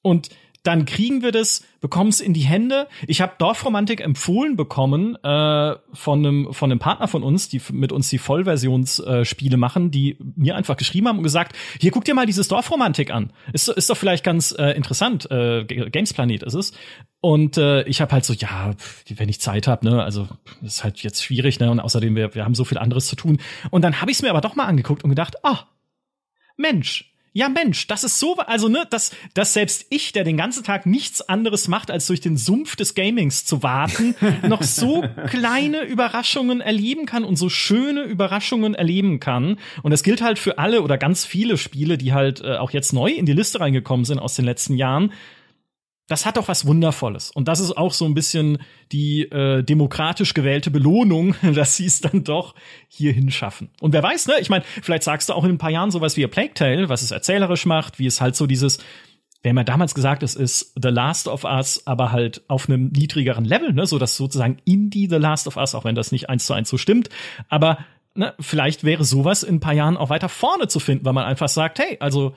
Und dann kriegen wir das, bekommen es in die Hände. Ich habe Dorfromantik empfohlen bekommen äh, von einem von einem Partner von uns, die mit uns die Vollversionsspiele äh, machen, die mir einfach geschrieben haben und gesagt, hier guck dir mal dieses Dorfromantik an. Ist, ist doch vielleicht ganz äh, interessant. Äh, Games Planet ist es. Und äh, ich habe halt so, ja, wenn ich Zeit habe, ne, also ist halt jetzt schwierig, ne, und außerdem wir, wir haben so viel anderes zu tun. Und dann habe ich es mir aber doch mal angeguckt und gedacht, ah, Mensch, ja Mensch, das ist so, also ne, dass, dass selbst ich, der den ganzen Tag nichts anderes macht, als durch den Sumpf des Gamings zu warten, noch so kleine Überraschungen erleben kann und so schöne Überraschungen erleben kann. Und das gilt halt für alle oder ganz viele Spiele, die halt äh, auch jetzt neu in die Liste reingekommen sind aus den letzten Jahren. Das hat doch was Wundervolles. Und das ist auch so ein bisschen die äh, demokratisch gewählte Belohnung, dass sie es dann doch hierhin schaffen. Und wer weiß, ne? Ich meine, vielleicht sagst du auch in ein paar Jahren sowas wie A Plague Tale, was es erzählerisch macht, wie es halt so dieses, wer haben ja damals gesagt, es ist The Last of Us, aber halt auf einem niedrigeren Level, ne, so dass sozusagen Indie The Last of Us, auch wenn das nicht eins zu eins so stimmt, aber ne, vielleicht wäre sowas in ein paar Jahren auch weiter vorne zu finden, weil man einfach sagt, hey, also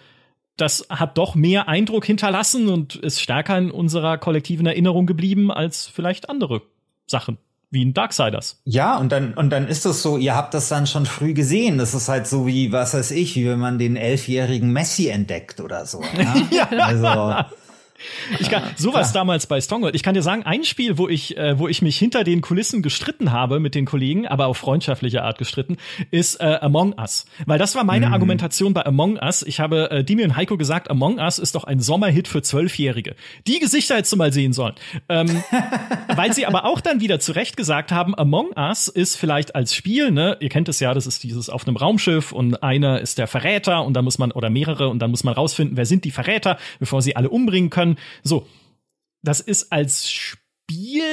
das hat doch mehr Eindruck hinterlassen und ist stärker in unserer kollektiven Erinnerung geblieben als vielleicht andere Sachen wie ein Darksiders. Ja, und dann, und dann ist es so, ihr habt das dann schon früh gesehen. Das ist halt so wie, was weiß ich, wie wenn man den elfjährigen Messi entdeckt oder so. Ne? ja. Also, ich kann, ah, sowas Klar. damals bei Stronghold. Ich kann dir sagen, ein Spiel, wo ich, äh, wo ich mich hinter den Kulissen gestritten habe mit den Kollegen, aber auf freundschaftliche Art gestritten, ist äh, Among Us. Weil das war meine mhm. Argumentation bei Among Us. Ich habe äh, Dimi und Heiko gesagt, Among Us ist doch ein Sommerhit für Zwölfjährige. Die Gesichter hättest du mal sehen sollen. Ähm, weil sie aber auch dann wieder zurecht gesagt haben, Among Us ist vielleicht als Spiel, ne, ihr kennt es ja, das ist dieses auf einem Raumschiff und einer ist der Verräter und dann muss man, oder mehrere, und dann muss man rausfinden, wer sind die Verräter, bevor sie alle umbringen können kann. So, das ist als Spiel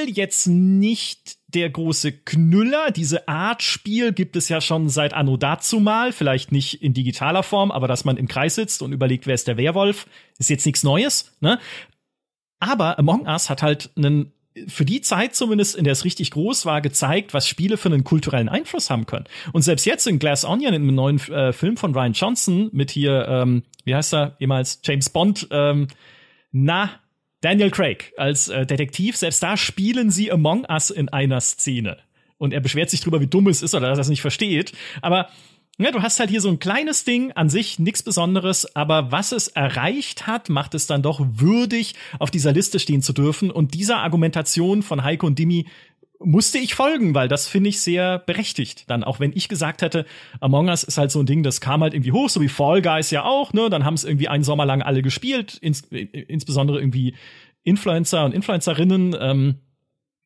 jetzt nicht der große Knüller. Diese Art Spiel gibt es ja schon seit Anno dazu mal, vielleicht nicht in digitaler Form, aber dass man im Kreis sitzt und überlegt, wer ist der Werwolf, ist jetzt nichts Neues. Ne? Aber Among Us hat halt einen für die Zeit zumindest, in der es richtig groß war, gezeigt, was Spiele für einen kulturellen Einfluss haben können. Und selbst jetzt in Glass Onion, in einem neuen äh, Film von Ryan Johnson mit hier, ähm, wie heißt er, ehemals James Bond, ähm, na, Daniel Craig als äh, Detektiv, selbst da spielen sie Among Us in einer Szene. Und er beschwert sich drüber, wie dumm es ist oder dass er es nicht versteht. Aber ja, ne, du hast halt hier so ein kleines Ding, an sich nichts Besonderes, aber was es erreicht hat, macht es dann doch würdig, auf dieser Liste stehen zu dürfen. Und dieser Argumentation von Heiko und Dimi musste ich folgen, weil das finde ich sehr berechtigt. Dann, auch wenn ich gesagt hätte, Among Us ist halt so ein Ding, das kam halt irgendwie hoch, so wie Fall Guys ja auch, ne? Dann haben es irgendwie einen Sommer lang alle gespielt, ins insbesondere irgendwie Influencer und Influencerinnen, ähm,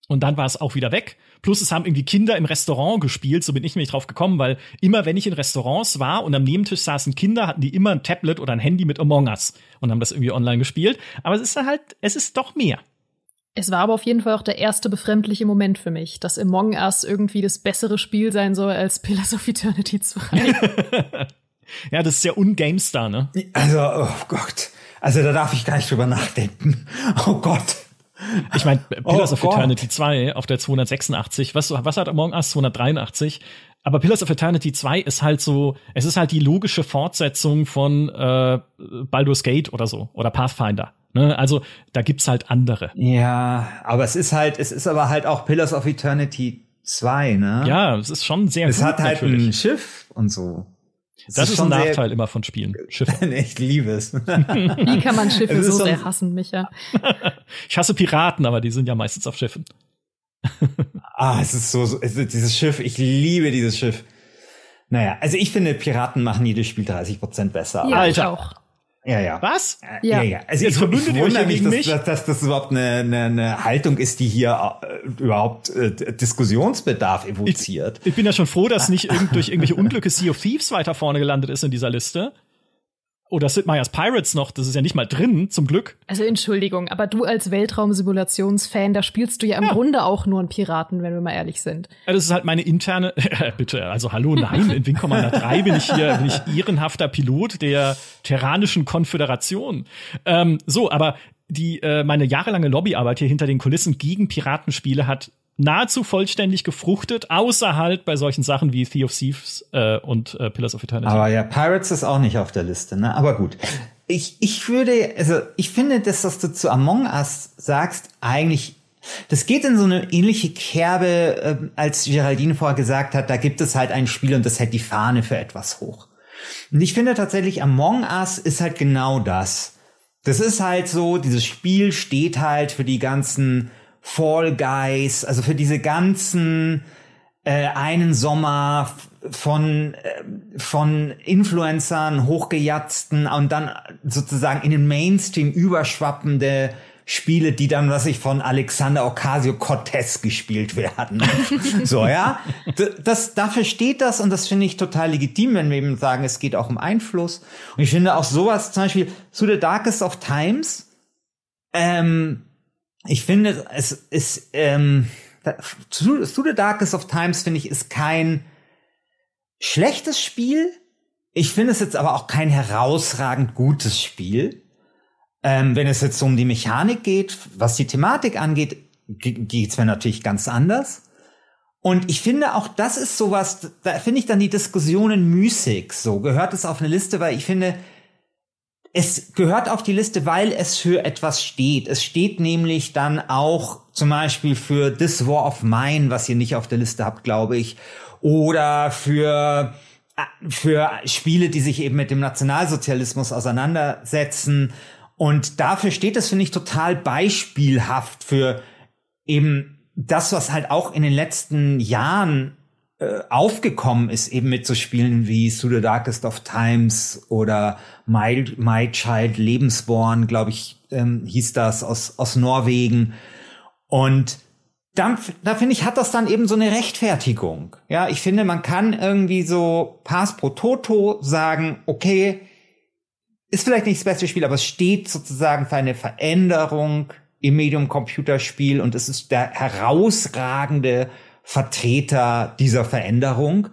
und dann war es auch wieder weg. Plus es haben irgendwie Kinder im Restaurant gespielt, so bin ich nämlich drauf gekommen, weil immer wenn ich in Restaurants war und am Nebentisch saßen Kinder, hatten die immer ein Tablet oder ein Handy mit Among Us und haben das irgendwie online gespielt. Aber es ist halt, es ist doch mehr. Es war aber auf jeden Fall auch der erste befremdliche Moment für mich, dass Among Us irgendwie das bessere Spiel sein soll als Pillars of Eternity 2. ja, das ist ja unGamestar, ne? Also, oh Gott. Also da darf ich gar nicht drüber nachdenken. Oh Gott. Ich meine, Pillars oh of Gott. Eternity 2 auf der 286, was, was hat Among Us 283? Aber Pillars of Eternity 2 ist halt so, es ist halt die logische Fortsetzung von äh, Baldur's Gate oder so oder Pathfinder. Ne? Also da gibt's halt andere. Ja, aber es ist halt, es ist aber halt auch Pillars of Eternity 2, ne? Ja, es ist schon sehr Es gut, hat halt natürlich. ein Schiff und so. Das, das ist, ist ein Nachteil immer von Spielen. Schiffe. ich liebe es. Wie kann man Schiffe so sehr hassen, Micha? ich hasse Piraten, aber die sind ja meistens auf Schiffen ah, es ist so, es ist dieses Schiff, ich liebe dieses Schiff. Naja, also ich finde, Piraten machen jedes Spiel 30 Prozent besser. Ja, Alter. Ich auch. Ja, ja. Was? Ja, ja. ja. Also Jetzt ich, verbündet ich wundere mich, dass, Dass, dass, das überhaupt eine, eine, eine Haltung ist, die hier äh, überhaupt äh, Diskussionsbedarf evoziert. Ich, ich, bin ja schon froh, dass nicht irgend, durch irgendwelche Unglücke Sea of Thieves weiter vorne gelandet ist in dieser Liste oder oh, Sid Meier's Pirates noch, das ist ja nicht mal drin, zum Glück. Also Entschuldigung, aber du als Weltraumsimulationsfan, da spielst du ja im ja. Grunde auch nur einen Piraten, wenn wir mal ehrlich sind. Ja, das ist halt meine interne, äh, bitte, also hallo, nein, in Wing Commander 3 bin ich hier, bin ich ehrenhafter Pilot der Terranischen Konföderation. Ähm, so, aber die äh, meine jahrelange Lobbyarbeit hier hinter den Kulissen gegen Piratenspiele hat nahezu vollständig gefruchtet, außer halt bei solchen Sachen wie Sea of Thieves äh, und äh, Pillars of Eternity. Aber ja, Pirates ist auch nicht auf der Liste, ne? Aber gut. Ich, ich würde, also ich finde, dass was du zu Among Us sagst, eigentlich, das geht in so eine ähnliche Kerbe, äh, als Geraldine vorher gesagt hat, da gibt es halt ein Spiel und das hält die Fahne für etwas hoch. Und ich finde tatsächlich, Among Us ist halt genau das. Das ist halt so, dieses Spiel steht halt für die ganzen Fall Guys, also für diese ganzen äh, einen Sommer von äh, von Influencern hochgejatzten und dann sozusagen in den Mainstream überschwappende Spiele, die dann, was ich von Alexander Ocasio-Cortez gespielt werden. so, ja. Das, dafür steht das und das finde ich total legitim, wenn wir eben sagen, es geht auch um Einfluss. Und ich finde auch sowas, zum Beispiel, zu The Darkest of Times, ähm, ich finde, es ist ähm, Through the Darkest of Times finde ich ist kein schlechtes Spiel. Ich finde es jetzt aber auch kein herausragend gutes Spiel. Ähm, wenn es jetzt so um die Mechanik geht, was die Thematik angeht, geht's mir natürlich ganz anders. Und ich finde auch, das ist sowas, da finde ich dann die Diskussionen müßig. So gehört es auf eine Liste, weil ich finde, es gehört auf die Liste, weil es für etwas steht. Es steht nämlich dann auch zum Beispiel für This War of Mine, was ihr nicht auf der Liste habt, glaube ich, oder für äh, für Spiele, die sich eben mit dem Nationalsozialismus auseinandersetzen. Und dafür steht es, finde ich, total beispielhaft für eben das, was halt auch in den letzten Jahren äh, aufgekommen ist, eben mit so Spielen wie Through the Darkest of Times oder My, My Child Lebensborn, glaube ich, ähm, hieß das aus, aus Norwegen. Und dann, da finde ich, hat das dann eben so eine Rechtfertigung. Ja, ich finde, man kann irgendwie so Pass pro Toto sagen, okay, ist vielleicht nicht das beste Spiel, aber es steht sozusagen für eine Veränderung im Medium Computerspiel und es ist der herausragende Vertreter dieser Veränderung.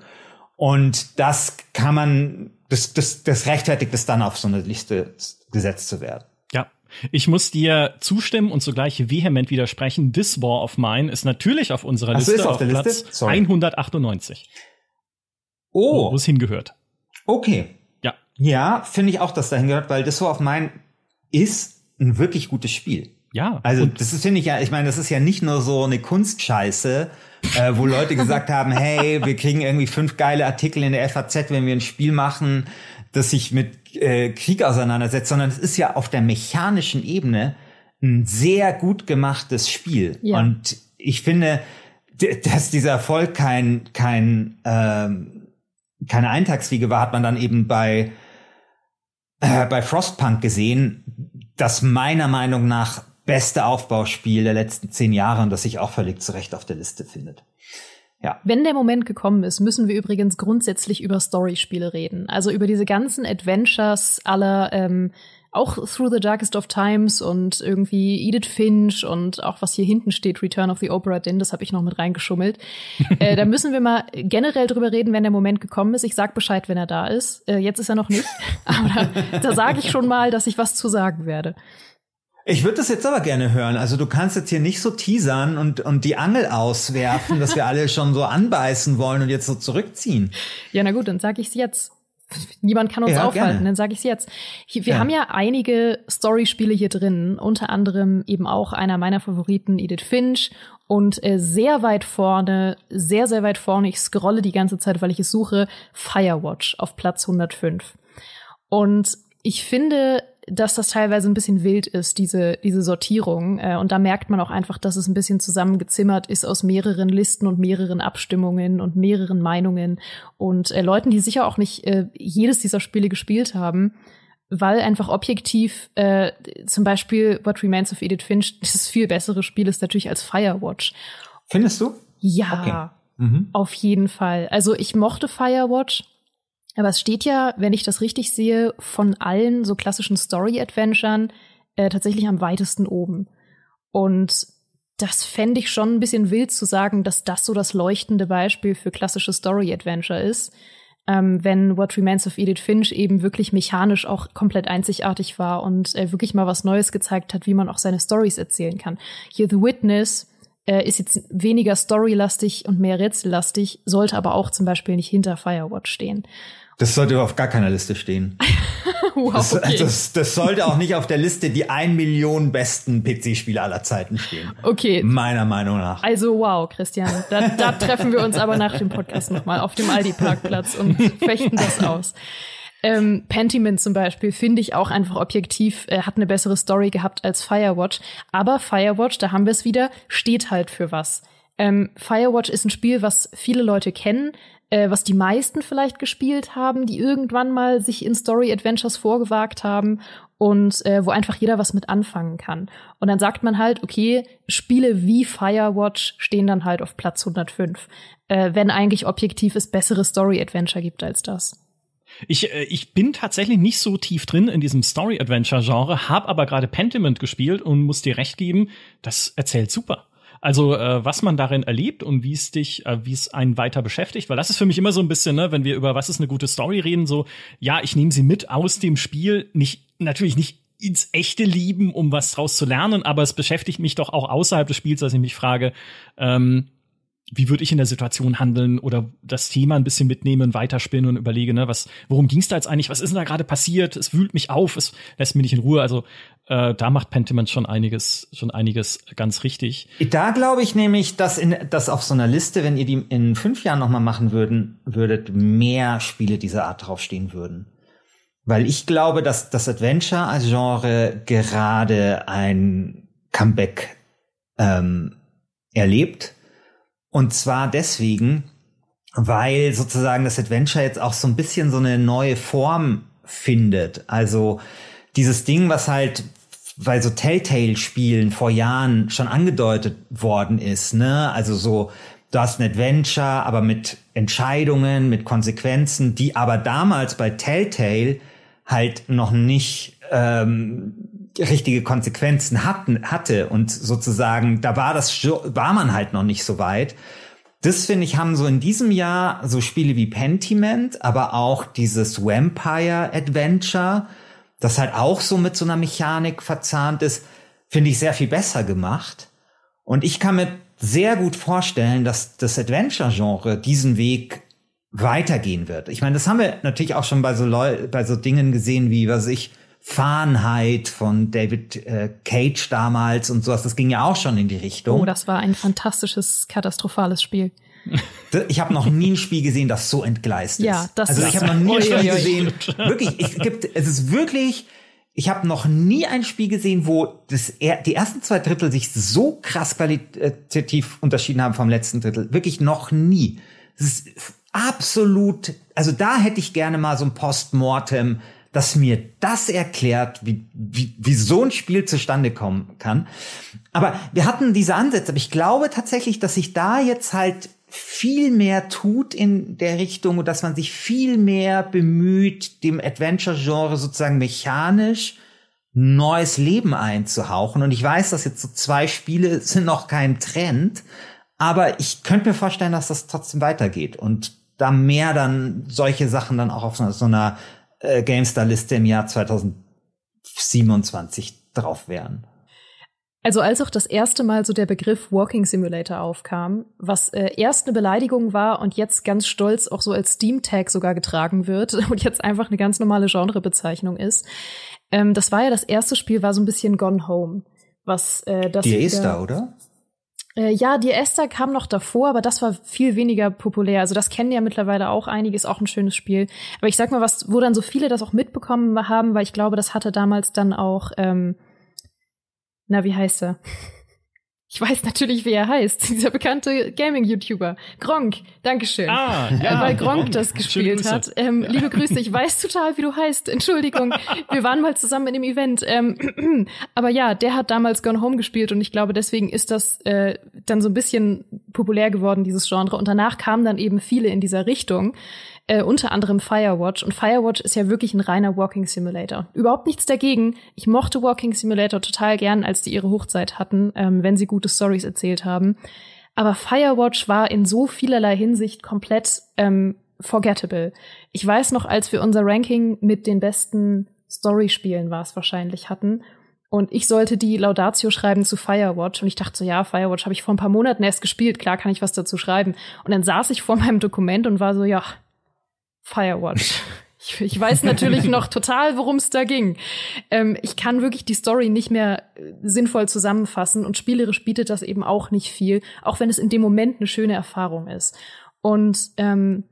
Und das kann man, das, das, das rechtfertigt es dann auf so eine Liste gesetzt zu werden. Ja, ich muss dir zustimmen und zugleich vehement widersprechen. This War of Mine ist natürlich auf unserer Liste Ach, so auf, auf Platz Liste? 198. Oh. Wo es hingehört. Okay. Ja. Ja, finde ich auch, dass da hingehört, weil This War of Mine ist ein wirklich gutes Spiel. Ja. Also das ist finde ich ja, ich meine, das ist ja nicht nur so eine Kunstscheiße, äh, wo Leute gesagt haben, hey, wir kriegen irgendwie fünf geile Artikel in der FAZ, wenn wir ein Spiel machen, das sich mit äh, Krieg auseinandersetzt, sondern es ist ja auf der mechanischen Ebene ein sehr gut gemachtes Spiel. Ja. Und ich finde, dass dieser Erfolg kein, kein, ähm, keine Eintagsfliege war, hat man dann eben bei, äh, bei Frostpunk gesehen, das meiner Meinung nach beste Aufbauspiel der letzten zehn Jahre und das sich auch völlig zu Recht auf der Liste findet. Ja. Wenn der Moment gekommen ist, müssen wir übrigens grundsätzlich über Storyspiele reden. Also über diese ganzen Adventures aller ähm, auch Through the Darkest of Times und irgendwie Edith Finch und auch was hier hinten steht, Return of the Opera Din, das habe ich noch mit reingeschummelt. äh, da müssen wir mal generell drüber reden, wenn der Moment gekommen ist. Ich sag Bescheid, wenn er da ist. Äh, jetzt ist er noch nicht, aber da, da sage ich schon mal, dass ich was zu sagen werde. Ich würde das jetzt aber gerne hören. Also du kannst jetzt hier nicht so teasern und, und die Angel auswerfen, dass wir alle schon so anbeißen wollen und jetzt so zurückziehen. Ja, na gut, dann sage ich's jetzt. Niemand kann uns ja, aufhalten, gerne. dann sage ich's jetzt. Hier, wir ja. haben ja einige Storyspiele hier drin, unter anderem eben auch einer meiner Favoriten, Edith Finch. Und äh, sehr weit vorne, sehr, sehr weit vorne, ich scrolle die ganze Zeit, weil ich es suche, Firewatch auf Platz 105. Und ich finde, dass das teilweise ein bisschen wild ist, diese, diese Sortierung. Äh, und da merkt man auch einfach, dass es ein bisschen zusammengezimmert ist aus mehreren Listen und mehreren Abstimmungen und mehreren Meinungen und äh, Leuten, die sicher auch nicht äh, jedes dieser Spiele gespielt haben weil einfach objektiv äh, zum Beispiel What Remains of Edith Finch das viel bessere Spiel ist natürlich als Firewatch. Findest du? Ja, okay. mhm. auf jeden Fall. Also ich mochte Firewatch. Aber es steht ja, wenn ich das richtig sehe, von allen so klassischen Story-Adventuren äh, tatsächlich am weitesten oben. Und das fände ich schon ein bisschen wild zu sagen, dass das so das leuchtende Beispiel für klassische Story-Adventure ist. Ähm, wenn What Remains of Edith Finch eben wirklich mechanisch auch komplett einzigartig war und äh, wirklich mal was Neues gezeigt hat, wie man auch seine Stories erzählen kann. Hier The Witness äh, ist jetzt weniger storylastig und mehr rätsellastig, sollte aber auch zum Beispiel nicht hinter Firewatch stehen. Das sollte auf gar keiner Liste stehen. wow, das, okay. Also das, das, sollte auch nicht auf der Liste die ein Million besten PC-Spiele aller Zeiten stehen. Okay. Meiner Meinung nach. Also wow, Christian. Da, da treffen wir uns aber nach dem Podcast nochmal auf dem Aldi-Parkplatz und fechten das aus. Ähm, Pentiment zum Beispiel finde ich auch einfach objektiv, äh, hat eine bessere Story gehabt als Firewatch. Aber Firewatch, da haben wir es wieder, steht halt für was. Ähm, Firewatch ist ein Spiel, was viele Leute kennen, äh, was die meisten vielleicht gespielt haben, die irgendwann mal sich in Story Adventures vorgewagt haben und äh, wo einfach jeder was mit anfangen kann. Und dann sagt man halt, okay, Spiele wie Firewatch stehen dann halt auf Platz 105, äh, wenn eigentlich objektiv es bessere Story Adventure gibt als das. Ich, äh, ich bin tatsächlich nicht so tief drin in diesem Story-Adventure-Genre, habe aber gerade Pentiment gespielt und muss dir recht geben, das erzählt super. Also, äh, was man darin erlebt und wie es dich, äh, wie es einen weiter beschäftigt, weil das ist für mich immer so ein bisschen, ne, wenn wir über was ist eine gute Story reden, so, ja, ich nehme sie mit aus dem Spiel, nicht, natürlich nicht ins echte Lieben, um was draus zu lernen, aber es beschäftigt mich doch auch außerhalb des Spiels, dass ich mich frage, ähm, wie würde ich in der Situation handeln oder das Thema ein bisschen mitnehmen, weiterspinnen und überlege, ne, was, worum ging es da jetzt eigentlich, was ist denn da gerade passiert? Es wühlt mich auf, es lässt mich nicht in Ruhe. Also äh, da macht Pentiment schon einiges, schon einiges ganz richtig. Da glaube ich nämlich, dass in dass auf so einer Liste, wenn ihr die in fünf Jahren nochmal machen würden, würdet, mehr Spiele dieser Art draufstehen würden. Weil ich glaube, dass das Adventure als Genre gerade ein Comeback ähm, erlebt und zwar deswegen, weil sozusagen das Adventure jetzt auch so ein bisschen so eine neue Form findet. Also dieses Ding, was halt bei so Telltale-Spielen vor Jahren schon angedeutet worden ist, ne? Also so, du hast ein Adventure, aber mit Entscheidungen, mit Konsequenzen, die aber damals bei Telltale halt noch nicht ähm, richtige Konsequenzen hatten, hatte und sozusagen, da war das, war man halt noch nicht so weit. Das finde ich haben so in diesem Jahr so Spiele wie Pentiment, aber auch dieses Vampire Adventure, das halt auch so mit so einer Mechanik verzahnt ist, finde ich sehr viel besser gemacht. Und ich kann mir sehr gut vorstellen, dass das Adventure-Genre diesen Weg weitergehen wird. Ich meine, das haben wir natürlich auch schon bei so Leu bei so Dingen gesehen wie, was ich, Fahrenheit von David äh, Cage damals und sowas. Das ging ja auch schon in die Richtung. Oh, das war ein fantastisches, katastrophales Spiel. Ich habe noch nie ein Spiel gesehen, das so entgleist ist. Ja, das also ist ich habe noch nie ein Spiel gesehen. Wirklich, ich, gibt, es ist wirklich. Ich habe noch nie ein Spiel gesehen, wo das, die ersten zwei Drittel sich so krass qualitativ unterschieden haben vom letzten Drittel. Wirklich noch nie. Das ist absolut. Also da hätte ich gerne mal so ein Postmortem dass mir das erklärt, wie, wie, wie so ein Spiel zustande kommen kann. Aber wir hatten diese Ansätze, aber ich glaube tatsächlich, dass sich da jetzt halt viel mehr tut in der Richtung und dass man sich viel mehr bemüht, dem Adventure-Genre sozusagen mechanisch neues Leben einzuhauchen. Und ich weiß, dass jetzt so zwei Spiele sind noch kein Trend, aber ich könnte mir vorstellen, dass das trotzdem weitergeht und da mehr dann solche Sachen dann auch auf so, so einer äh, GameStar-Liste im Jahr 2027 drauf wären. Also als auch das erste Mal so der Begriff Walking Simulator aufkam, was äh, erst eine Beleidigung war und jetzt ganz stolz auch so als Steam-Tag sogar getragen wird und jetzt einfach eine ganz normale Genrebezeichnung ist, ähm, das war ja das erste Spiel, war so ein bisschen Gone Home. Was äh, das. Die ist da, oder? Äh, ja, die Esther kam noch davor, aber das war viel weniger populär. Also das kennen ja mittlerweile auch einige, ist auch ein schönes Spiel. Aber ich sag mal, was, wo dann so viele das auch mitbekommen haben, weil ich glaube, das hatte damals dann auch, ähm, na, wie heißt er? Ich weiß natürlich, wie er heißt. Dieser bekannte Gaming-YouTuber. Gronk. Dankeschön. Ah, ja, äh, Weil Gronk das gespielt hat. Ähm, ja. Liebe Grüße, ich weiß total, wie du heißt. Entschuldigung. Wir waren mal zusammen in dem Event. Ähm, aber ja, der hat damals Gone Home gespielt und ich glaube, deswegen ist das äh, dann so ein bisschen populär geworden, dieses Genre. Und danach kamen dann eben viele in dieser Richtung äh, unter anderem Firewatch. Und Firewatch ist ja wirklich ein reiner Walking Simulator. Überhaupt nichts dagegen. Ich mochte Walking Simulator total gern, als die ihre Hochzeit hatten, ähm, wenn sie gute Stories erzählt haben. Aber Firewatch war in so vielerlei Hinsicht komplett ähm, forgettable. Ich weiß noch, als wir unser Ranking mit den besten Storyspielen war es wahrscheinlich hatten. Und ich sollte die Laudatio schreiben zu Firewatch. Und ich dachte so, ja, Firewatch habe ich vor ein paar Monaten erst gespielt. Klar kann ich was dazu schreiben. Und dann saß ich vor meinem Dokument und war so, ja, Firewatch. Ich, ich weiß natürlich noch total, worum es da ging. Ähm, ich kann wirklich die Story nicht mehr äh, sinnvoll zusammenfassen und spielerisch bietet das eben auch nicht viel, auch wenn es in dem Moment eine schöne Erfahrung ist. Und ähm,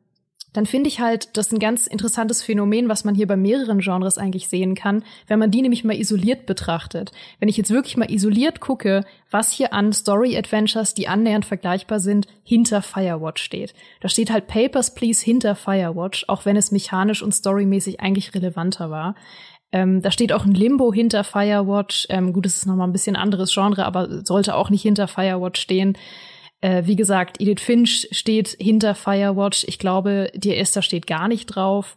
dann finde ich halt, das ist ein ganz interessantes Phänomen, was man hier bei mehreren Genres eigentlich sehen kann, wenn man die nämlich mal isoliert betrachtet. Wenn ich jetzt wirklich mal isoliert gucke, was hier an Story-Adventures, die annähernd vergleichbar sind, hinter Firewatch steht. Da steht halt Papers, Please hinter Firewatch, auch wenn es mechanisch und storymäßig eigentlich relevanter war. Ähm, da steht auch ein Limbo hinter Firewatch. Ähm, gut, es ist nochmal ein bisschen anderes Genre, aber sollte auch nicht hinter Firewatch stehen. Äh, wie gesagt, Edith Finch steht hinter Firewatch. Ich glaube, die Esther steht gar nicht drauf.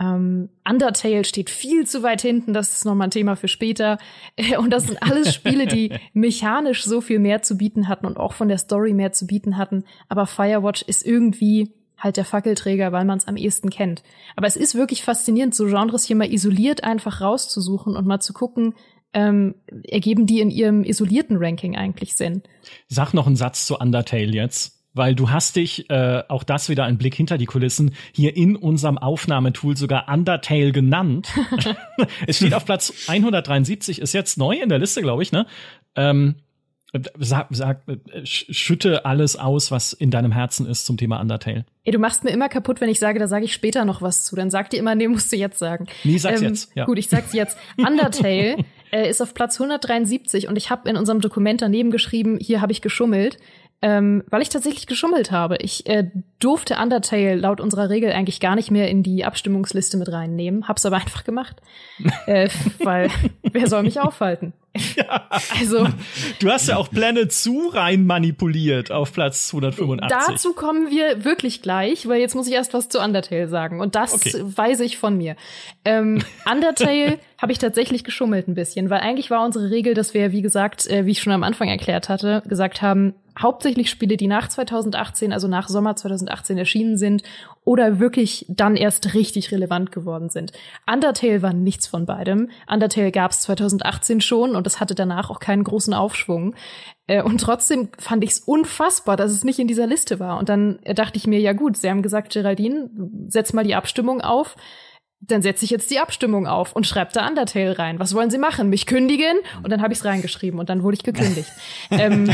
Um, ähm, Undertale steht viel zu weit hinten, das ist nochmal ein Thema für später. Äh, und das sind alles Spiele, die mechanisch so viel mehr zu bieten hatten und auch von der Story mehr zu bieten hatten. Aber Firewatch ist irgendwie halt der Fackelträger, weil man es am ehesten kennt. Aber es ist wirklich faszinierend, so Genres hier mal isoliert einfach rauszusuchen und mal zu gucken, ähm, ergeben die in ihrem isolierten Ranking eigentlich Sinn? Sag noch einen Satz zu Undertale jetzt weil du hast dich, äh, auch das wieder ein Blick hinter die Kulissen, hier in unserem Aufnahmetool sogar Undertale genannt. es steht auf Platz 173, ist jetzt neu in der Liste, glaube ich, ne? Ähm, sag, sag, äh, schütte alles aus, was in deinem Herzen ist zum Thema Undertale. Ey, du machst mir immer kaputt, wenn ich sage, da sage ich später noch was zu. Dann sag dir immer, nee, musst du jetzt sagen. Nee, sag's ähm, jetzt. Ja. Gut, ich sag's jetzt. Undertale äh, ist auf Platz 173 und ich habe in unserem Dokument daneben geschrieben, hier habe ich geschummelt ähm, weil ich tatsächlich geschummelt habe. Ich äh, durfte Undertale laut unserer Regel eigentlich gar nicht mehr in die Abstimmungsliste mit reinnehmen, hab's aber einfach gemacht, äh, weil wer soll mich aufhalten? Ja. Also du hast ja auch Planet Zoo rein manipuliert auf Platz 285. Dazu kommen wir wirklich gleich, weil jetzt muss ich erst was zu Undertale sagen und das okay. weiß ich von mir. Ähm, Undertale habe ich tatsächlich geschummelt ein bisschen, weil eigentlich war unsere Regel, dass wir wie gesagt, äh, wie ich schon am Anfang erklärt hatte, gesagt haben, hauptsächlich Spiele, die nach 2018, also nach Sommer 2018 erschienen sind oder wirklich dann erst richtig relevant geworden sind. Undertale war nichts von beidem. Undertale gab es 2018 schon und es hatte danach auch keinen großen Aufschwung. Äh, und trotzdem fand ich es unfassbar, dass es nicht in dieser Liste war. Und dann dachte ich mir, ja gut, sie haben gesagt, Geraldine, setz mal die Abstimmung auf dann setze ich jetzt die Abstimmung auf und schreibe da Undertale rein. Was wollen sie machen? Mich kündigen? Und dann habe ich es reingeschrieben und dann wurde ich gekündigt. ähm,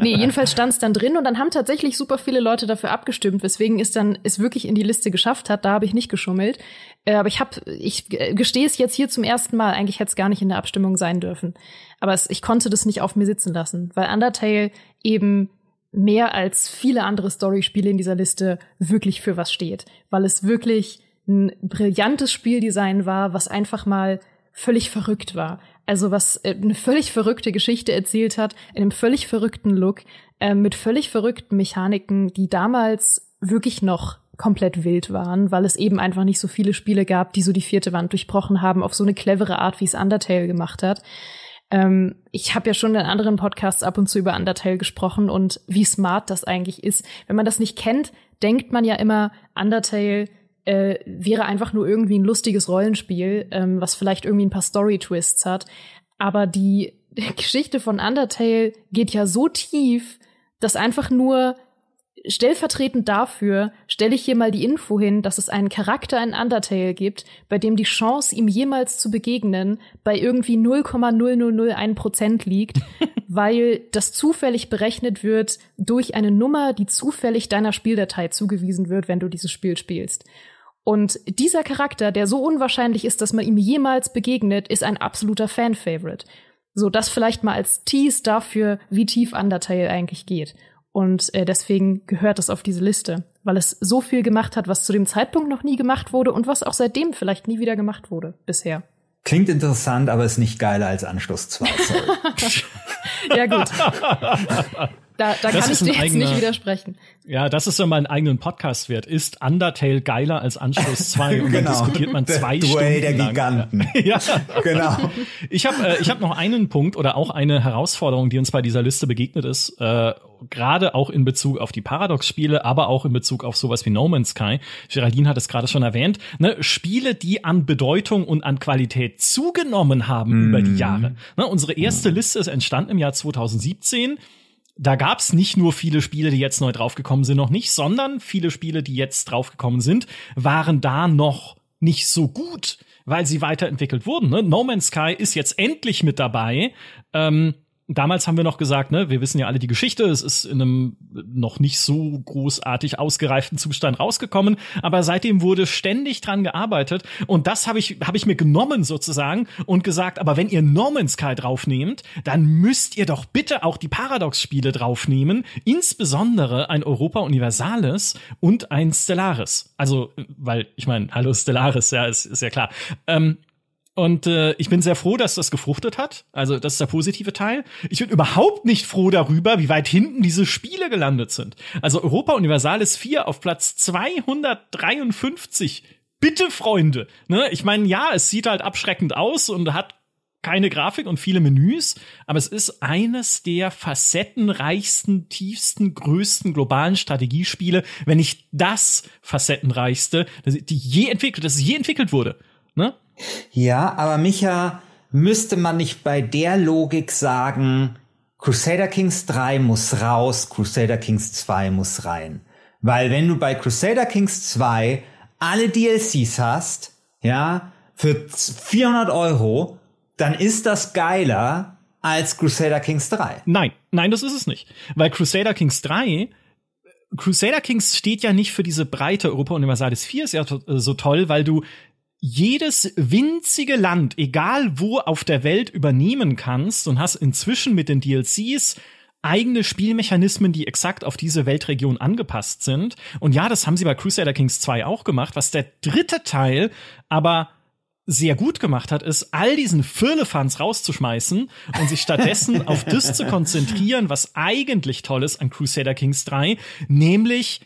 nee, jedenfalls stand es dann drin und dann haben tatsächlich super viele Leute dafür abgestimmt, weswegen es dann es wirklich in die Liste geschafft hat. Da habe ich nicht geschummelt. Äh, aber ich habe, ich äh, gestehe es jetzt hier zum ersten Mal. Eigentlich hätte es gar nicht in der Abstimmung sein dürfen. Aber es, ich konnte das nicht auf mir sitzen lassen, weil Undertale eben mehr als viele andere Storyspiele in dieser Liste wirklich für was steht. Weil es wirklich ein brillantes Spieldesign war, was einfach mal völlig verrückt war. Also was äh, eine völlig verrückte Geschichte erzählt hat, in einem völlig verrückten Look, äh, mit völlig verrückten Mechaniken, die damals wirklich noch komplett wild waren, weil es eben einfach nicht so viele Spiele gab, die so die vierte Wand durchbrochen haben, auf so eine clevere Art, wie es Undertale gemacht hat. Ähm, ich habe ja schon in anderen Podcasts ab und zu über Undertale gesprochen und wie smart das eigentlich ist. Wenn man das nicht kennt, denkt man ja immer, Undertale äh, wäre einfach nur irgendwie ein lustiges Rollenspiel, ähm, was vielleicht irgendwie ein paar Story-Twists hat. Aber die Geschichte von Undertale geht ja so tief, dass einfach nur stellvertretend dafür stelle ich hier mal die Info hin, dass es einen Charakter in Undertale gibt, bei dem die Chance, ihm jemals zu begegnen, bei irgendwie 0,0001 liegt, weil das zufällig berechnet wird durch eine Nummer, die zufällig deiner Spieldatei zugewiesen wird, wenn du dieses Spiel spielst. Und dieser Charakter, der so unwahrscheinlich ist, dass man ihm jemals begegnet, ist ein absoluter Fan-Favorite. So, das vielleicht mal als Tease dafür, wie tief Undertale eigentlich geht. Und äh, deswegen gehört es auf diese Liste, weil es so viel gemacht hat, was zu dem Zeitpunkt noch nie gemacht wurde und was auch seitdem vielleicht nie wieder gemacht wurde bisher. Klingt interessant, aber ist nicht geiler als Anschluss 2. ja, gut. Da, da kann ich dir jetzt nicht widersprechen. Ja, das ist so mein eigenen Podcast wert. Ist Undertale geiler als Anschluss 2? Und genau. dann diskutiert man zwei der Duell Stunden der lang. Giganten. ja. genau. Ich habe äh, ich hab noch einen Punkt oder auch eine Herausforderung, die uns bei dieser Liste begegnet ist. Äh, gerade auch in Bezug auf die Paradox-Spiele, aber auch in Bezug auf sowas wie No Man's Sky. Geraldine hat es gerade schon erwähnt. Ne? Spiele, die an Bedeutung und an Qualität zugenommen haben mm. über die mhm. Jahre. Ne? Unsere erste mm. Liste ist entstanden im Jahr 2017 da gab's nicht nur viele Spiele, die jetzt neu draufgekommen sind, noch nicht, sondern viele Spiele, die jetzt draufgekommen sind, waren da noch nicht so gut, weil sie weiterentwickelt wurden. Ne? No Man's Sky ist jetzt endlich mit dabei. Ähm, damals haben wir noch gesagt, ne, wir wissen ja alle die Geschichte, es ist in einem noch nicht so großartig ausgereiften Zustand rausgekommen, aber seitdem wurde ständig dran gearbeitet und das habe ich habe ich mir genommen sozusagen und gesagt, aber wenn ihr Norman Sky draufnehmt, dann müsst ihr doch bitte auch die Paradox Spiele draufnehmen, insbesondere ein Europa Universalis und ein Stellaris. Also, weil ich meine, hallo Stellaris, ja, ist, ist ja klar. Ähm, und äh, ich bin sehr froh, dass das gefruchtet hat. Also das ist der positive Teil. Ich bin überhaupt nicht froh darüber, wie weit hinten diese Spiele gelandet sind. Also Europa Universalis 4 auf Platz 253. Bitte, Freunde. Ne? Ich meine, ja, es sieht halt abschreckend aus und hat keine Grafik und viele Menüs, aber es ist eines der facettenreichsten, tiefsten, größten globalen Strategiespiele, wenn nicht das facettenreichste, die je entwickelt, das je entwickelt wurde. Ja, aber Micha, müsste man nicht bei der Logik sagen, Crusader Kings 3 muss raus, Crusader Kings 2 muss rein. Weil wenn du bei Crusader Kings 2 alle DLCs hast, ja, für 400 Euro, dann ist das geiler als Crusader Kings 3. Nein, nein, das ist es nicht. Weil Crusader Kings 3 Crusader Kings steht ja nicht für diese breite Europa Universalis 4 ist ja äh, so toll, weil du jedes winzige Land, egal wo auf der Welt, übernehmen kannst und hast inzwischen mit den DLCs eigene Spielmechanismen, die exakt auf diese Weltregion angepasst sind. Und ja, das haben sie bei Crusader Kings 2 auch gemacht. Was der dritte Teil aber sehr gut gemacht hat, ist, all diesen Firlefanz rauszuschmeißen und sich stattdessen auf das zu konzentrieren, was eigentlich toll ist an Crusader Kings 3, nämlich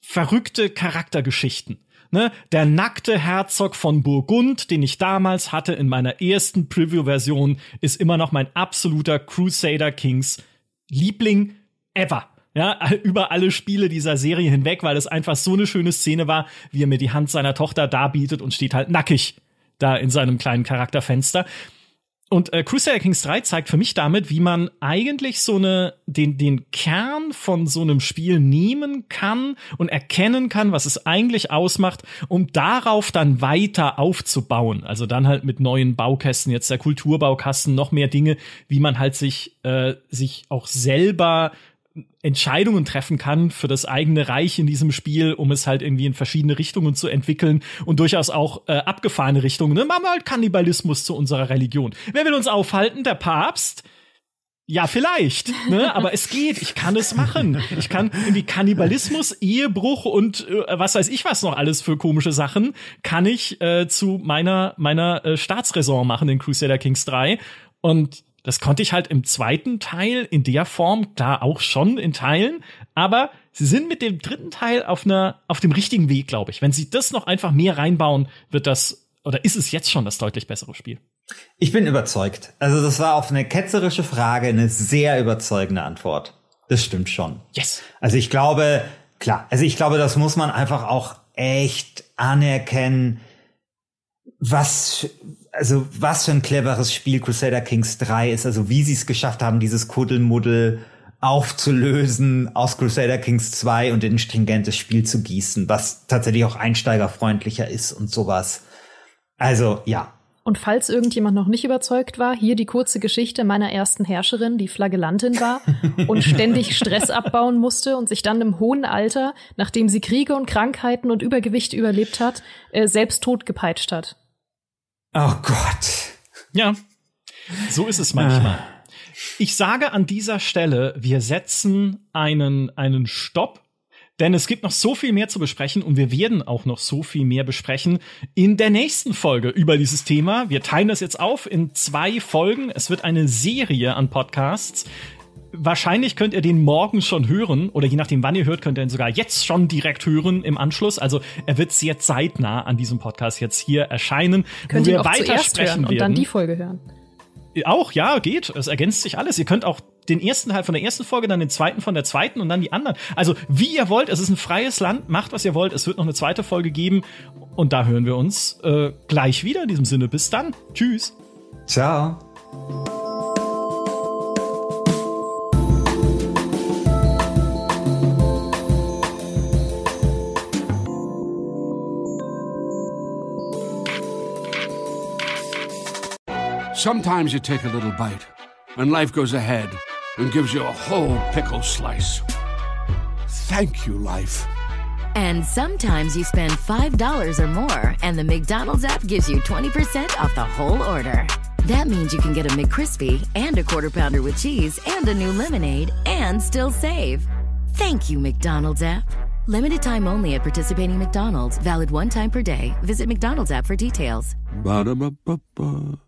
verrückte Charaktergeschichten ne, der nackte Herzog von Burgund, den ich damals hatte in meiner ersten Preview-Version, ist immer noch mein absoluter Crusader Kings Liebling ever. Ja, über alle Spiele dieser Serie hinweg, weil es einfach so eine schöne Szene war, wie er mir die Hand seiner Tochter darbietet und steht halt nackig da in seinem kleinen Charakterfenster. Und äh, Crusader Kings 3 zeigt für mich damit, wie man eigentlich so eine, den, den Kern von so einem Spiel nehmen kann und erkennen kann, was es eigentlich ausmacht, um darauf dann weiter aufzubauen. Also dann halt mit neuen Baukästen, jetzt der Kulturbaukasten, noch mehr Dinge, wie man halt sich, äh, sich auch selber Entscheidungen treffen kann für das eigene Reich in diesem Spiel, um es halt irgendwie in verschiedene Richtungen zu entwickeln und durchaus auch äh, abgefahrene Richtungen. Ne? Machen wir halt Kannibalismus zu unserer Religion. Wer will uns aufhalten? Der Papst? Ja, vielleicht, ne? aber es geht, ich kann es machen. Ich kann irgendwie Kannibalismus, Ehebruch und äh, was weiß ich was noch alles für komische Sachen, kann ich äh, zu meiner, meiner äh, Staatsräson machen in Crusader Kings 3. Und das konnte ich halt im zweiten Teil in der Form, da auch schon in Teilen, aber sie sind mit dem dritten Teil auf einer, auf dem richtigen Weg, glaube ich. Wenn sie das noch einfach mehr reinbauen, wird das, oder ist es jetzt schon das deutlich bessere Spiel? Ich bin überzeugt. Also das war auf eine ketzerische Frage eine sehr überzeugende Antwort. Das stimmt schon. Yes. Also ich glaube, klar, also ich glaube, das muss man einfach auch echt anerkennen, was, also was für ein cleveres Spiel Crusader Kings 3 ist, also wie sie es geschafft haben, dieses Kuddelmuddel aufzulösen aus Crusader Kings 2 und in ein stringentes Spiel zu gießen, was tatsächlich auch einsteigerfreundlicher ist und sowas. Also ja. Und falls irgendjemand noch nicht überzeugt war, hier die kurze Geschichte meiner ersten Herrscherin, die Flagellantin war und ständig Stress abbauen musste und sich dann im hohen Alter, nachdem sie Kriege und Krankheiten und Übergewicht überlebt hat, äh, selbst totgepeitscht hat. Oh Gott. Ja, so ist es manchmal. Ah. Ich sage an dieser Stelle, wir setzen einen, einen Stopp, denn es gibt noch so viel mehr zu besprechen und wir werden auch noch so viel mehr besprechen in der nächsten Folge über dieses Thema. Wir teilen das jetzt auf in zwei Folgen. Es wird eine Serie an Podcasts. Wahrscheinlich könnt ihr den morgen schon hören oder je nachdem, wann ihr hört, könnt ihr ihn sogar jetzt schon direkt hören im Anschluss. Also er wird sehr zeitnah an diesem Podcast jetzt hier erscheinen, könnt wo wir weiter sprechen werden. Und dann die Folge hören. Auch, ja, geht. Es ergänzt sich alles. Ihr könnt auch den ersten Teil von der ersten Folge, dann den zweiten von der zweiten und dann die anderen. Also, wie ihr wollt, es ist ein freies Land, macht, was ihr wollt. Es wird noch eine zweite Folge geben und da hören wir uns äh, gleich wieder in diesem Sinne. Bis dann. Tschüss. Ciao. Sometimes you take a little bite, and life goes ahead and gives you a whole pickle slice. Thank you, life. And sometimes you spend $5 or more, and the McDonald's app gives you 20% off the whole order. That means you can get a McCrispy and a quarter pounder with cheese and a new lemonade and still save. Thank you, McDonald's app. Limited time only at participating McDonald's. Valid one time per day. Visit McDonald's app for details. Ba-da-ba-ba-ba.